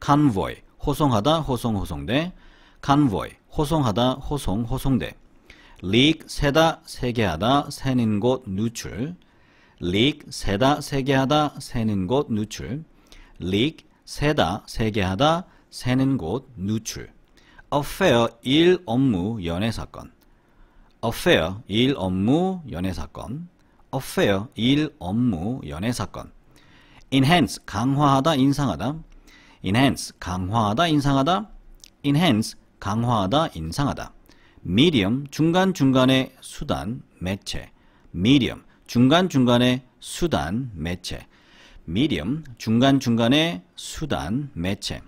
convoy, 호송하다, 호송, 호송돼 convoy, 호송하다, 호송, 호송돼 leak, 세다, 세계하다, 새는 곳, 누출 leak, 세다, 세계하다, 새는 곳, 누출 leak, 세다, 세계하다, 새는 곳, 누출. affair, 일, 업무, 연애 사건. affair, 일, 업무, 연애 사건. affair, 일, 업무, 연애 사건. enhance, 강화하다, 인상하다. enhance, 강화하다, 인상하다. enhance, 강화하다, 인상하다. medium, 중간중간의 수단, 매체. medium, 중간중간의 수단, 매체. medium, 중간중간의 수단, 매체.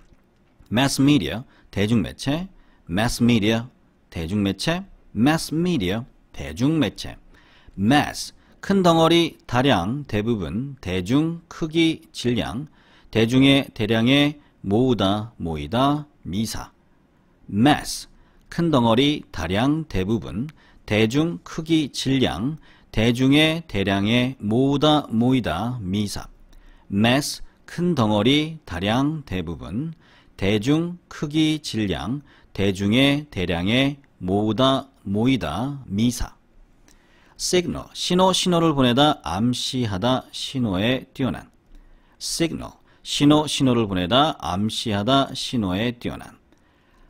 mass media 대중매체 mass media 대중매체 mass media 대중매체 mass 큰 덩어리 다량 대부분 대중 크기 질량 대중의 대량의 모으다 모이다 미사 mass 큰 덩어리 다량 대부분 대중 크기 질량 대중의 대량의 모으다 모이다 미사 mass 큰 덩어리 다량 대부분 대중, 크기, 질량, 대중의, 대량의, 모다 모이다, 미사. 시그널, 신호, 신호를 보내다, 암시하다, 신호에 뛰어난. 시그널, 신호, 신호를 보내다, 암시하다, 신호에 뛰어난.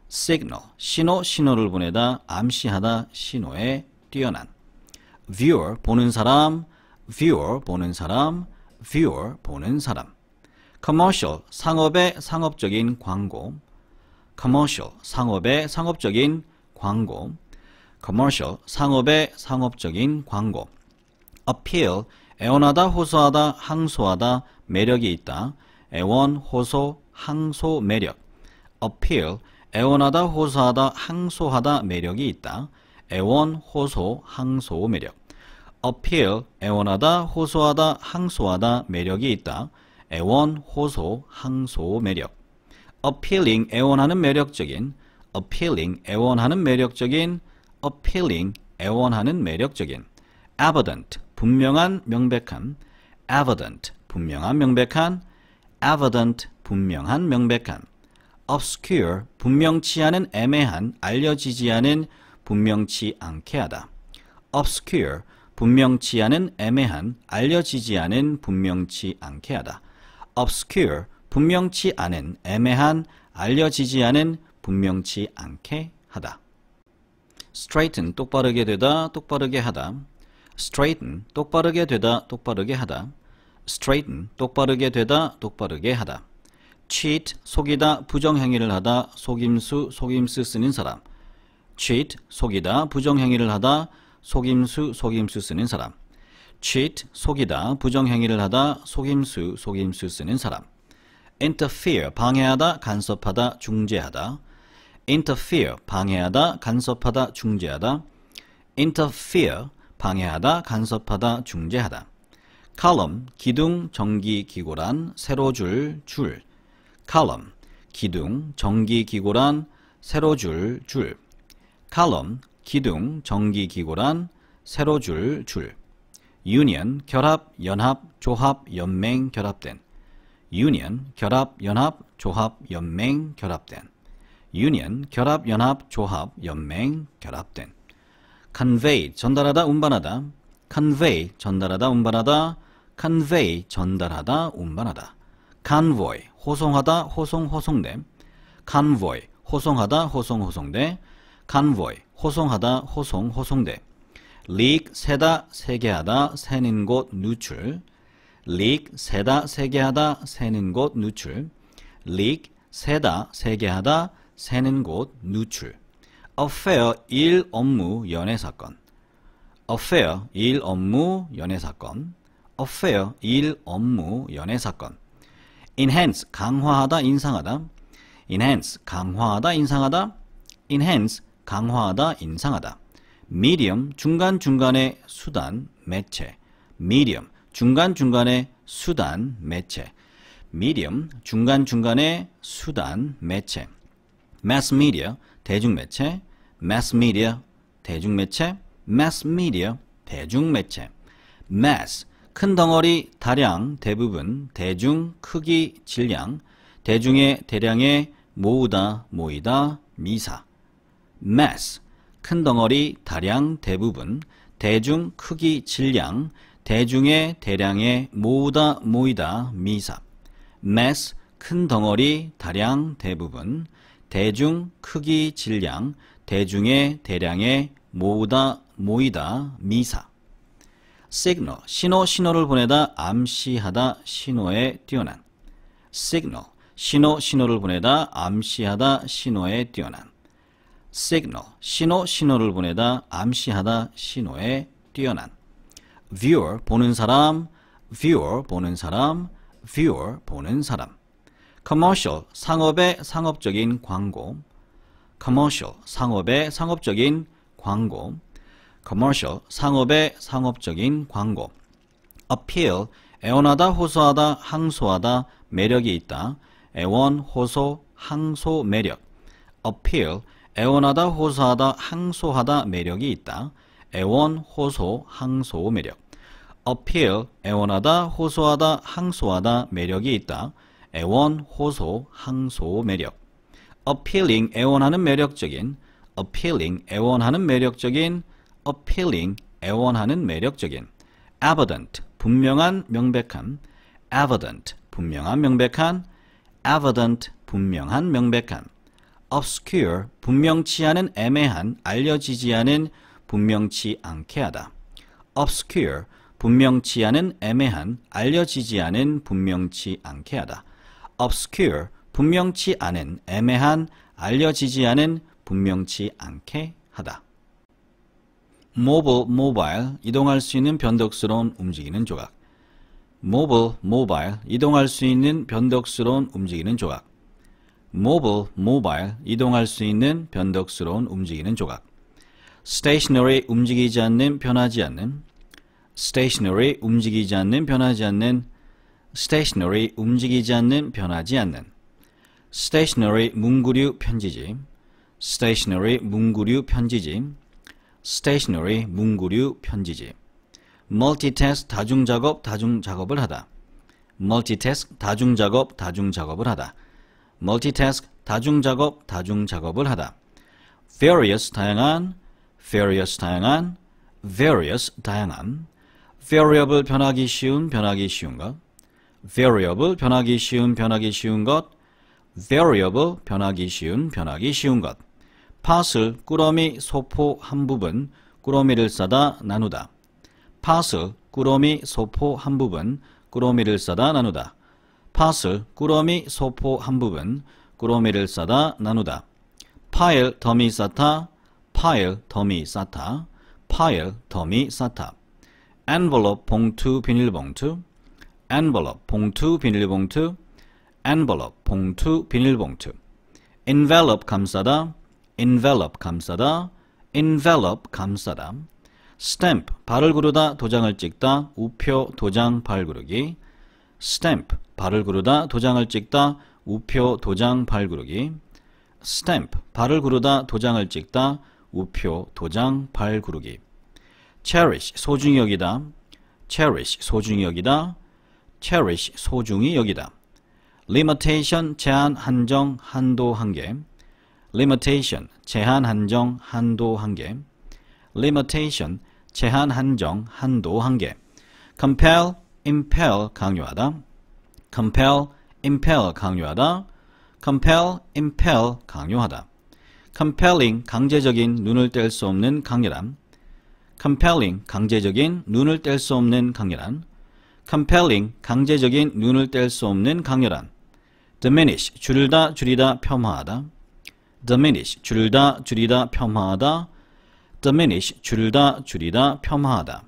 시그널, 신호, 신호를 보내다, 암시하다, 신호에 뛰어난. viewer, 보는 사람, viewer, 보는 사람, viewer, 보는 사람. commercial 상업의 상업적인 광고 commercial 상업의 상업적인 광고 commercial 상업의 상업적인 광고 appeal 애원하다 호소하다 항소하다 매력이 있다 애원 호소 항소 매력 appeal 애원하다 호소하다 항소하다 매력이 있다 애원 호소 항소 매력 appeal 애원하다 호소하다 항소하다 매력이 있다 애원, 호소, 항소 매력 appealing 애원하는 매력적인 appealing 애원하는 매력적인 appealing 애원하는 매력적인 evident 분명한 명백한 evident 분명한 명백한 evident 분명한 명백한 obscure 분명치 않은 애매한 알려지지 않은 분명치 않게 하다 obscure 분명치 않은 애매한 알려지지 않은 분명치 않게 하다 obscure 분명치 않은, 애매한, 알려지지 않은, 분명치 않게 하다. straighten 똑바르게 되다, 똑바르게 하다. straighten 똑바르게 되다, 똑바르게 하다. straighten 똑바르게 되다, 똑바르게 하다. cheat 속이다, 부정행위를 하다, 속임수, 속임수 쓰는 사람. cheat 속이다, 부정행위를 하다, 속임수, 속임수 쓰는 사람. cheat 속이다 부정행위를 하다 속임수 속임수 쓰는 사람 interfere 방해하다 간섭하다 중재하다 interfere 방해하다 간섭하다 중재하다 interfere 방해하다 간섭하다 중재하다 column 기둥 전기 기고란 세로줄 줄 column 기둥 전기 기고란 세로줄 줄 column 기둥 전기 기고란 세로줄 줄 union 결합, 연합, 조합, 연맹, 결합된 union 결합, 연합, 조합, 연맹, 결합된 union 결합, 연합, 조합, 연맹, 결합된 convey 전달하다, 운반하다 convey 전달하다, 운반하다 convey 전달하다, 운반하다 convoy 호송하다, 호송, 호송됨 convoy 호송하다, 호송, 호송돼 convoy 호송하다, 호송, 호송됨 leak 새다 세게하다 새는 곳 누출 leak 새다 세게하다 새는 곳 누출 leak 새다 세게하다 새는 곳 누출 affair 일 업무 연애 사건 affair 일 업무 연애 사건 affair 일 업무 연애 사건 enhance 강화하다 인상하다 enhance 강화하다 인상하다 enhance 강화하다 인상하다 medium 중간중간의 수단 매체 medium 중간중간의 수단 매체 medium 중간중간의 수단 매체 mass media 대중매체 mass media 대중매체 mass media 대중매체 mass 큰 덩어리 다량 대부분 대중 크기 질량 대중의 대량의 모으다 모이다 미사 mass 큰 덩어리 다량 대부분 대중 크기 질량 대중의 대량의 모으다 모이다 미삽 mass 큰 덩어리 다량 대부분 대중 크기 질량 대중의 대량의 모으다 모이다 미사 시그널 신호 신호를 보내다 암시하다 신호에 뛰어난 시그널 신호 신호를 보내다 암시하다 신호에 뛰어난 signal, 신호, 신호를 보내다, 암시하다, 신호에 뛰어난. viewer, 보는 사람, viewer, 보는 사람, viewer, 보는 사람. commercial, 상업의 상업적인 광고. commercial, 상업의 상업적인 광고. commercial, 상업의 상업적인 광고. appeal, 애원하다, 호소하다, 항소하다, 매력이 있다. 애원, 호소, 항소, 매력. appeal, 애원하다, 호소하다, 항소하다 매력이 있다. 애원, 호소, 항소 매력. appeal, 애원하다, 호소하다, 항소하다 매력이 있다. 애원, 호소, 항소 매력. appealing, 애원하는 매력적인. appealing, 애원하는 매력적인. appealing, 애원하는 매력적인. evident, 분명한, 명백한. evident, 분명한, 명백한. evident, 분명한, 명백한. obscure 분명치 않은 애매한 알려지지 않은 분명치 않게 하다. obscure 분명치 않은 애매한 알려지지 않은 분명치 않게 하다. obscure 분명치 않은 애매한 알려지지 않은 분명치 않게 하다. mobile mobile 이동할 수 있는 변덕스러운 움직이는 조각. mobile mobile 이동할 수 있는 변덕스러운 움직이는 조각. mobile, mobile 이동할 수 있는 변덕스러운 움직이는 조각 stationary 움직이지 않는 변하지 않는 stationary 움직이지 않는 변하지 않는 stationary 움직이지 않는 변하지 않는 stationary 문구류 편지지 stationary 문구류 편지지 stationary 문구류 편지지 multitask 다중작업 다중작업을 하다 multitask 다중작업 다중작업을 하다 multitask 다중작업 다중작업을 하다 various 다양한 various 다양한 various 다양한 variable 변하기 쉬운 변하기 쉬운 것 variable 변하기 쉬운 변하기 쉬운 것 variable 변하기 쉬운 변하기 쉬운 것 p a 파슬 꾸러미 소포 한 부분 꾸러미를 싸다 나누다 p a 파슬 꾸러미 소포 한 부분 꾸러미를 싸다 나누다 파슬, 꾸러미, 소포 한 부분, 꾸러미를 싸다, 나누다. 파일, 더미 싸다, 파일, 더미 싸다, 파일, 더미 싸다. e 벌 v 봉투, 비닐봉투, e 벌 v 봉투, 비닐봉투, e 벌 v 봉투, 비닐봉투. 인벨 v 감싸다, 인벨 v 감싸다, 인벨 v 감싸다. 스탬프, 발을 구르다, 도장을 찍다, 우표, 도장, 발구르기. 스탬프, 발을 구르다, 도장을 찍다, 우표, 도장, 발 구르기. stamp, 발을 구르다, 도장을 찍다, 우표, 도장, 발 구르기. cherish, 소중히 여기다, cherish, 소중히 여기다, cherish, 소중히 여기다. limitation, 제한, 한정, 한도, 한계. limitation, 제한, 한정, 한도, 한계. limitation, 제한, 한정, 한도, 한계. compel, impel, 강요하다. compel, impel 강요하다, compel, impel 강요하다. compelling 강제적인 눈을 뗄 수 없는 강렬함. compelling 강제적인 눈을 뗄 수 없는 강렬함. compelling 강제적인 눈을 뗄 수 없는 강렬함. diminish 줄다 줄이다 폄하하다. diminish 줄다 줄이다 폄하하다. diminish 줄다 줄이다 폄하하다.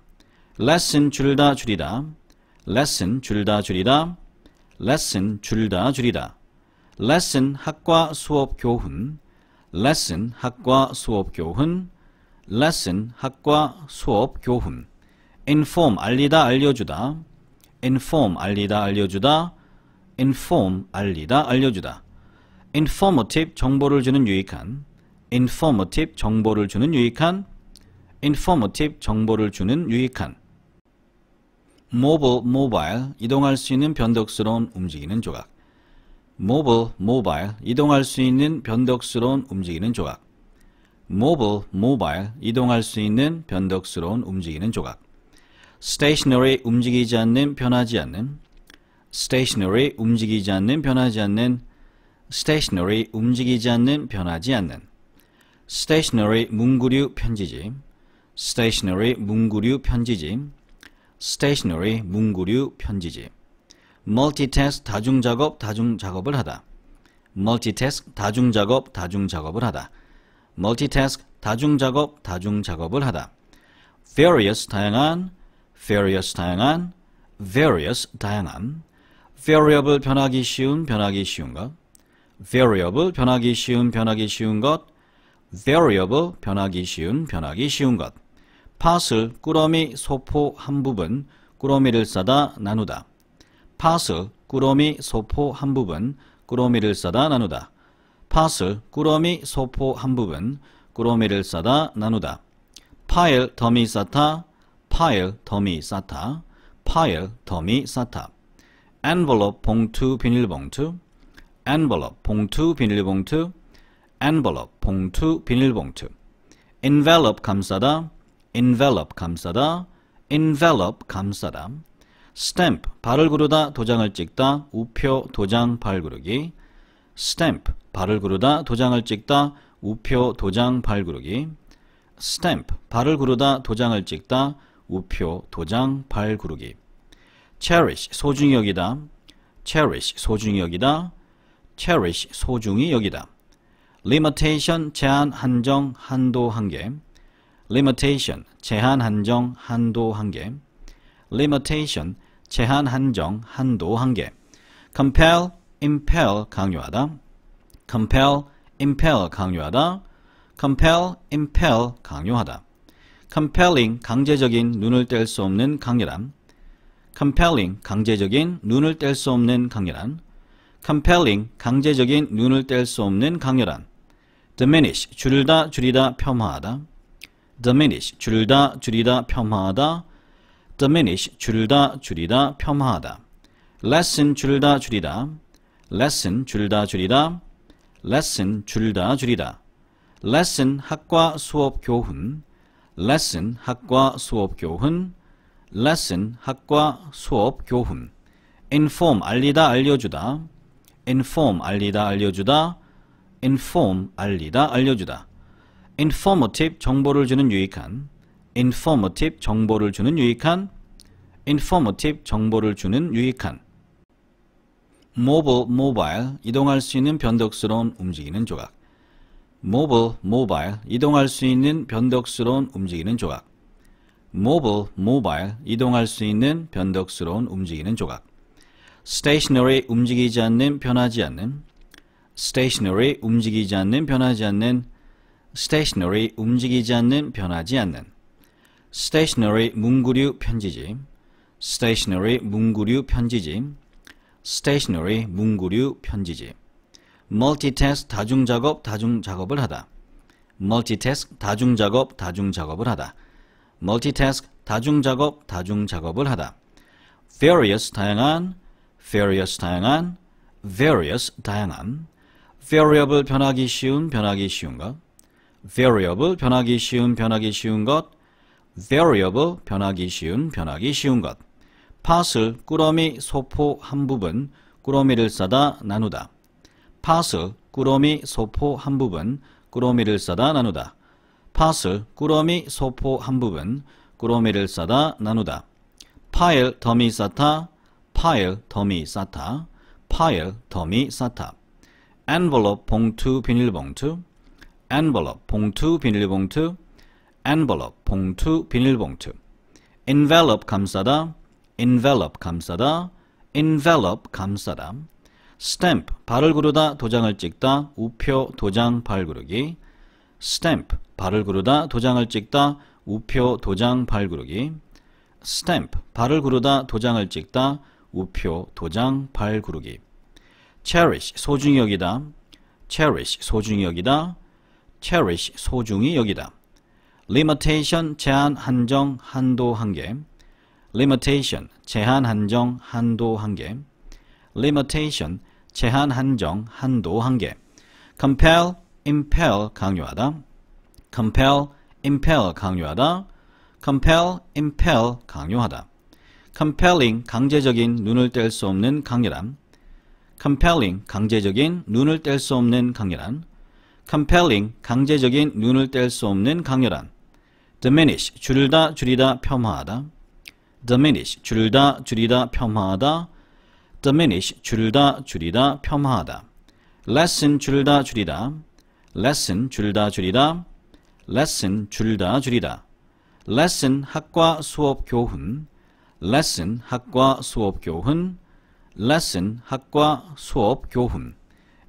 lesson 줄다 줄이다. lesson 줄다 줄이다 lesson 줄다 줄이다 lesson 학과 수업 교훈 lesson 학과 수업 교훈 lesson 학과 수업 교훈 inform 알리다 알려주다 inform 알리다 알려주다 inform 알리다 알려주다 informative 정보를 주는 유익한 informative 정보를 주는 유익한 informative 정보를 주는 유익한 mobile, mobile, 이동할 수 있는 변덕스러운 움직이는 조각. mobile, mobile, 이동할 수 있는 변덕스러운 움직이는 조각. mobile, mobile, 이동할 수 있는 변덕스러운 움직이는 조각. stationary, 움직이지 않는, 변하지 않는. stationary, 움직이지 않는, 변하지 않는. stationary, 움직이지 않는, 변하지 않는. stationary, 문구류 편지지. stationary, 문구류 편지지. stationary 문구류 편지지 multitask 다중작업 다중작업을 하다 multitask 다중작업 다중작업을 하다 multitask 다중작업 다중작업을 하다 various 다양한 various 다양한 various 다양한 variable 변하기 쉬운 변하기 쉬운 것 variable 변하기 쉬운 변하기 쉬운 것 variable 변하기 쉬운 변하기 쉬운 것 파을 꾸러미 소포 한 부분 꾸러미를 싸다 나누다. 팥을 꾸러미 소포 한 부분 꾸러미를 싸다 나누다. 팥을 꾸러미 소포 한 부분 꾸러미를 싸다 나누다. 파일 더미 싸타 파일 더미 싸타 파일 더미 싸타 e n v 봉투 비닐봉투 e n v 봉투 비닐봉투 e n v 봉투 비닐봉투 e n v 감싸다 envelop 감싸다 envelop 감싸다 stamp 발을 구르다 도장을 찍다 우표 도장 발구르기 stamp 발을 구르다 도장을 찍다 우표 도장 발구르기 stamp 발을 구르다 도장을 찍다 우표 도장 발구르기 cherish 소중히 여기다 cherish 소중히 여기다 cherish 소중히 여기다 limitation 제한 한정 한도 한계 limitation 제한 한정 한도 한계 limitation 제한 한정 한도 한계 compel impel 강요하다 compel impel 강요하다 compel impel 강요하다 compelling 강제적인 눈을 뗄 수 없는 강렬한 compelling 강제적인 눈을 뗄 수 없는 강렬한 compelling 강제적인 눈을 뗄 수 없는 강렬한 diminish 줄다 줄이다 폄하하다 diminish 줄다 줄이다 폄하하다 diminish 줄다 줄이다 폄하하다 lesson 줄다 줄이다 lesson 줄다 줄이다 lesson 줄다 줄이다 lesson 학과 수업 교훈 lesson 학과 수업 교훈 lesson 학과 수업 교훈 inform 알리다 알려주다 inform 알리다 알려주다 inform 알리다 알려주다 informative 정보를 주는 유익한 informative 정보를 주는 유익한 informative 정보를 주는 유익한 mobile mobile 이동할 수 있는 변덕스러운 움직이는 조각 mobile mobile 이동할 수 있는 변덕스러운 움직이는 조각 mobile mobile 이동할 수 있는 변덕스러운 움직이는 조각 stationary 움직이지 않는 변하지 않는 stationary 움직이지 않는 변하지 않는 stationary 움직이지 않는 변하지 않는 stationary 문구류 편지지 stationary 문구류 편지집 stationary 문구류 편지집 multitask 다중작업 다중작업을 하다 multitask 다중작업 다중작업을 하다 multitask 다중작업 다중작업을 하다 various 다양한 various 다양한 various 다양한 variable 변하기 쉬운 변하기 쉬운 것 variable 변하기 쉬운 변하기 쉬운 것 variable 변하기 쉬운 변하기 쉬운 것 파슬 꾸러미 소포 한 부분 꾸러미를 싸다 나누다 파슬 꾸러미 소포 한 부분 꾸러미를 싸다 나누다 파슬 꾸러미 소포 한 부분 꾸러미를 싸다 나누다 파일 더미 싸타 파일 더미 싸타 파일 더미 싸타 envelope 봉투 비닐봉투 envelope 봉투 비닐봉투 envelope 봉투 비닐봉투 envelope 감싸다 envelope 감싸다 envelope 감싸다 stamp 발을 구르다 도장을 찍다 우표 도장 발구르기 stamp 발을 구르다 도장을 찍다 우표 도장 발구르기 stamp 발을 구르다 도장을 찍다 우표 도장 발구르기 cherish 소중히 여기다 cherish 소중히 여기다 cherish 소중히 여기다 limitation 제한 한정 한도 한계 limitation 제한 한정 한도 한계 limitation 제한 한정 한도 한계 compel impel 강요하다 compel impel 강요하다 compel impel 강요하다 compelling 강제적인 눈을 뗄 수 없는 강렬함 compelling 강제적인 눈을 뗄 수 없는 강렬함 compelling, 강제적인, 눈을 뗄 수 없는, 강렬한 diminish, 줄다, 줄이다, 폄하하다 diminish, 줄다, 줄이다, 폄하하다 diminish, 줄다, 줄이다, 폄하하다 lesson, 줄다, 줄이다 lesson, 줄다, 줄이다 lesson, 줄다, 줄이다 lesson, 학과, 수업, 교훈 lesson, 학과, 수업, 교훈 lesson, 학과, 수업, 교훈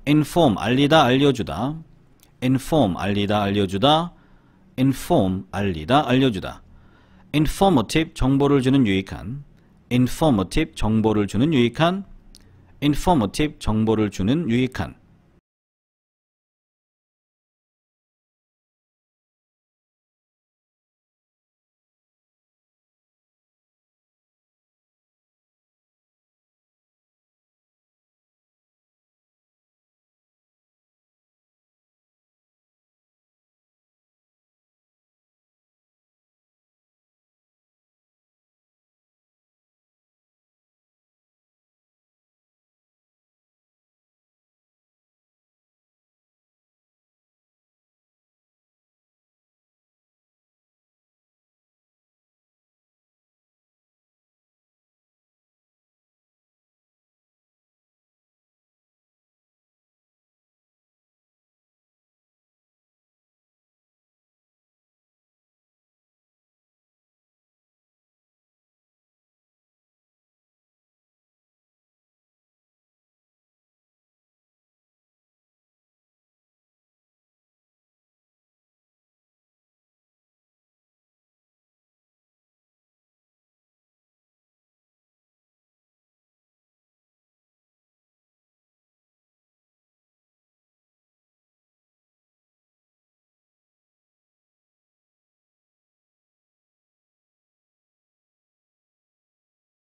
inform, 알리다, 알려주다 inform 알리다 알려주다 inform 알리다 알려주다 informative 정보를 주는 유익한 informative 정보를 주는 유익한 informative 정보를 주는 유익한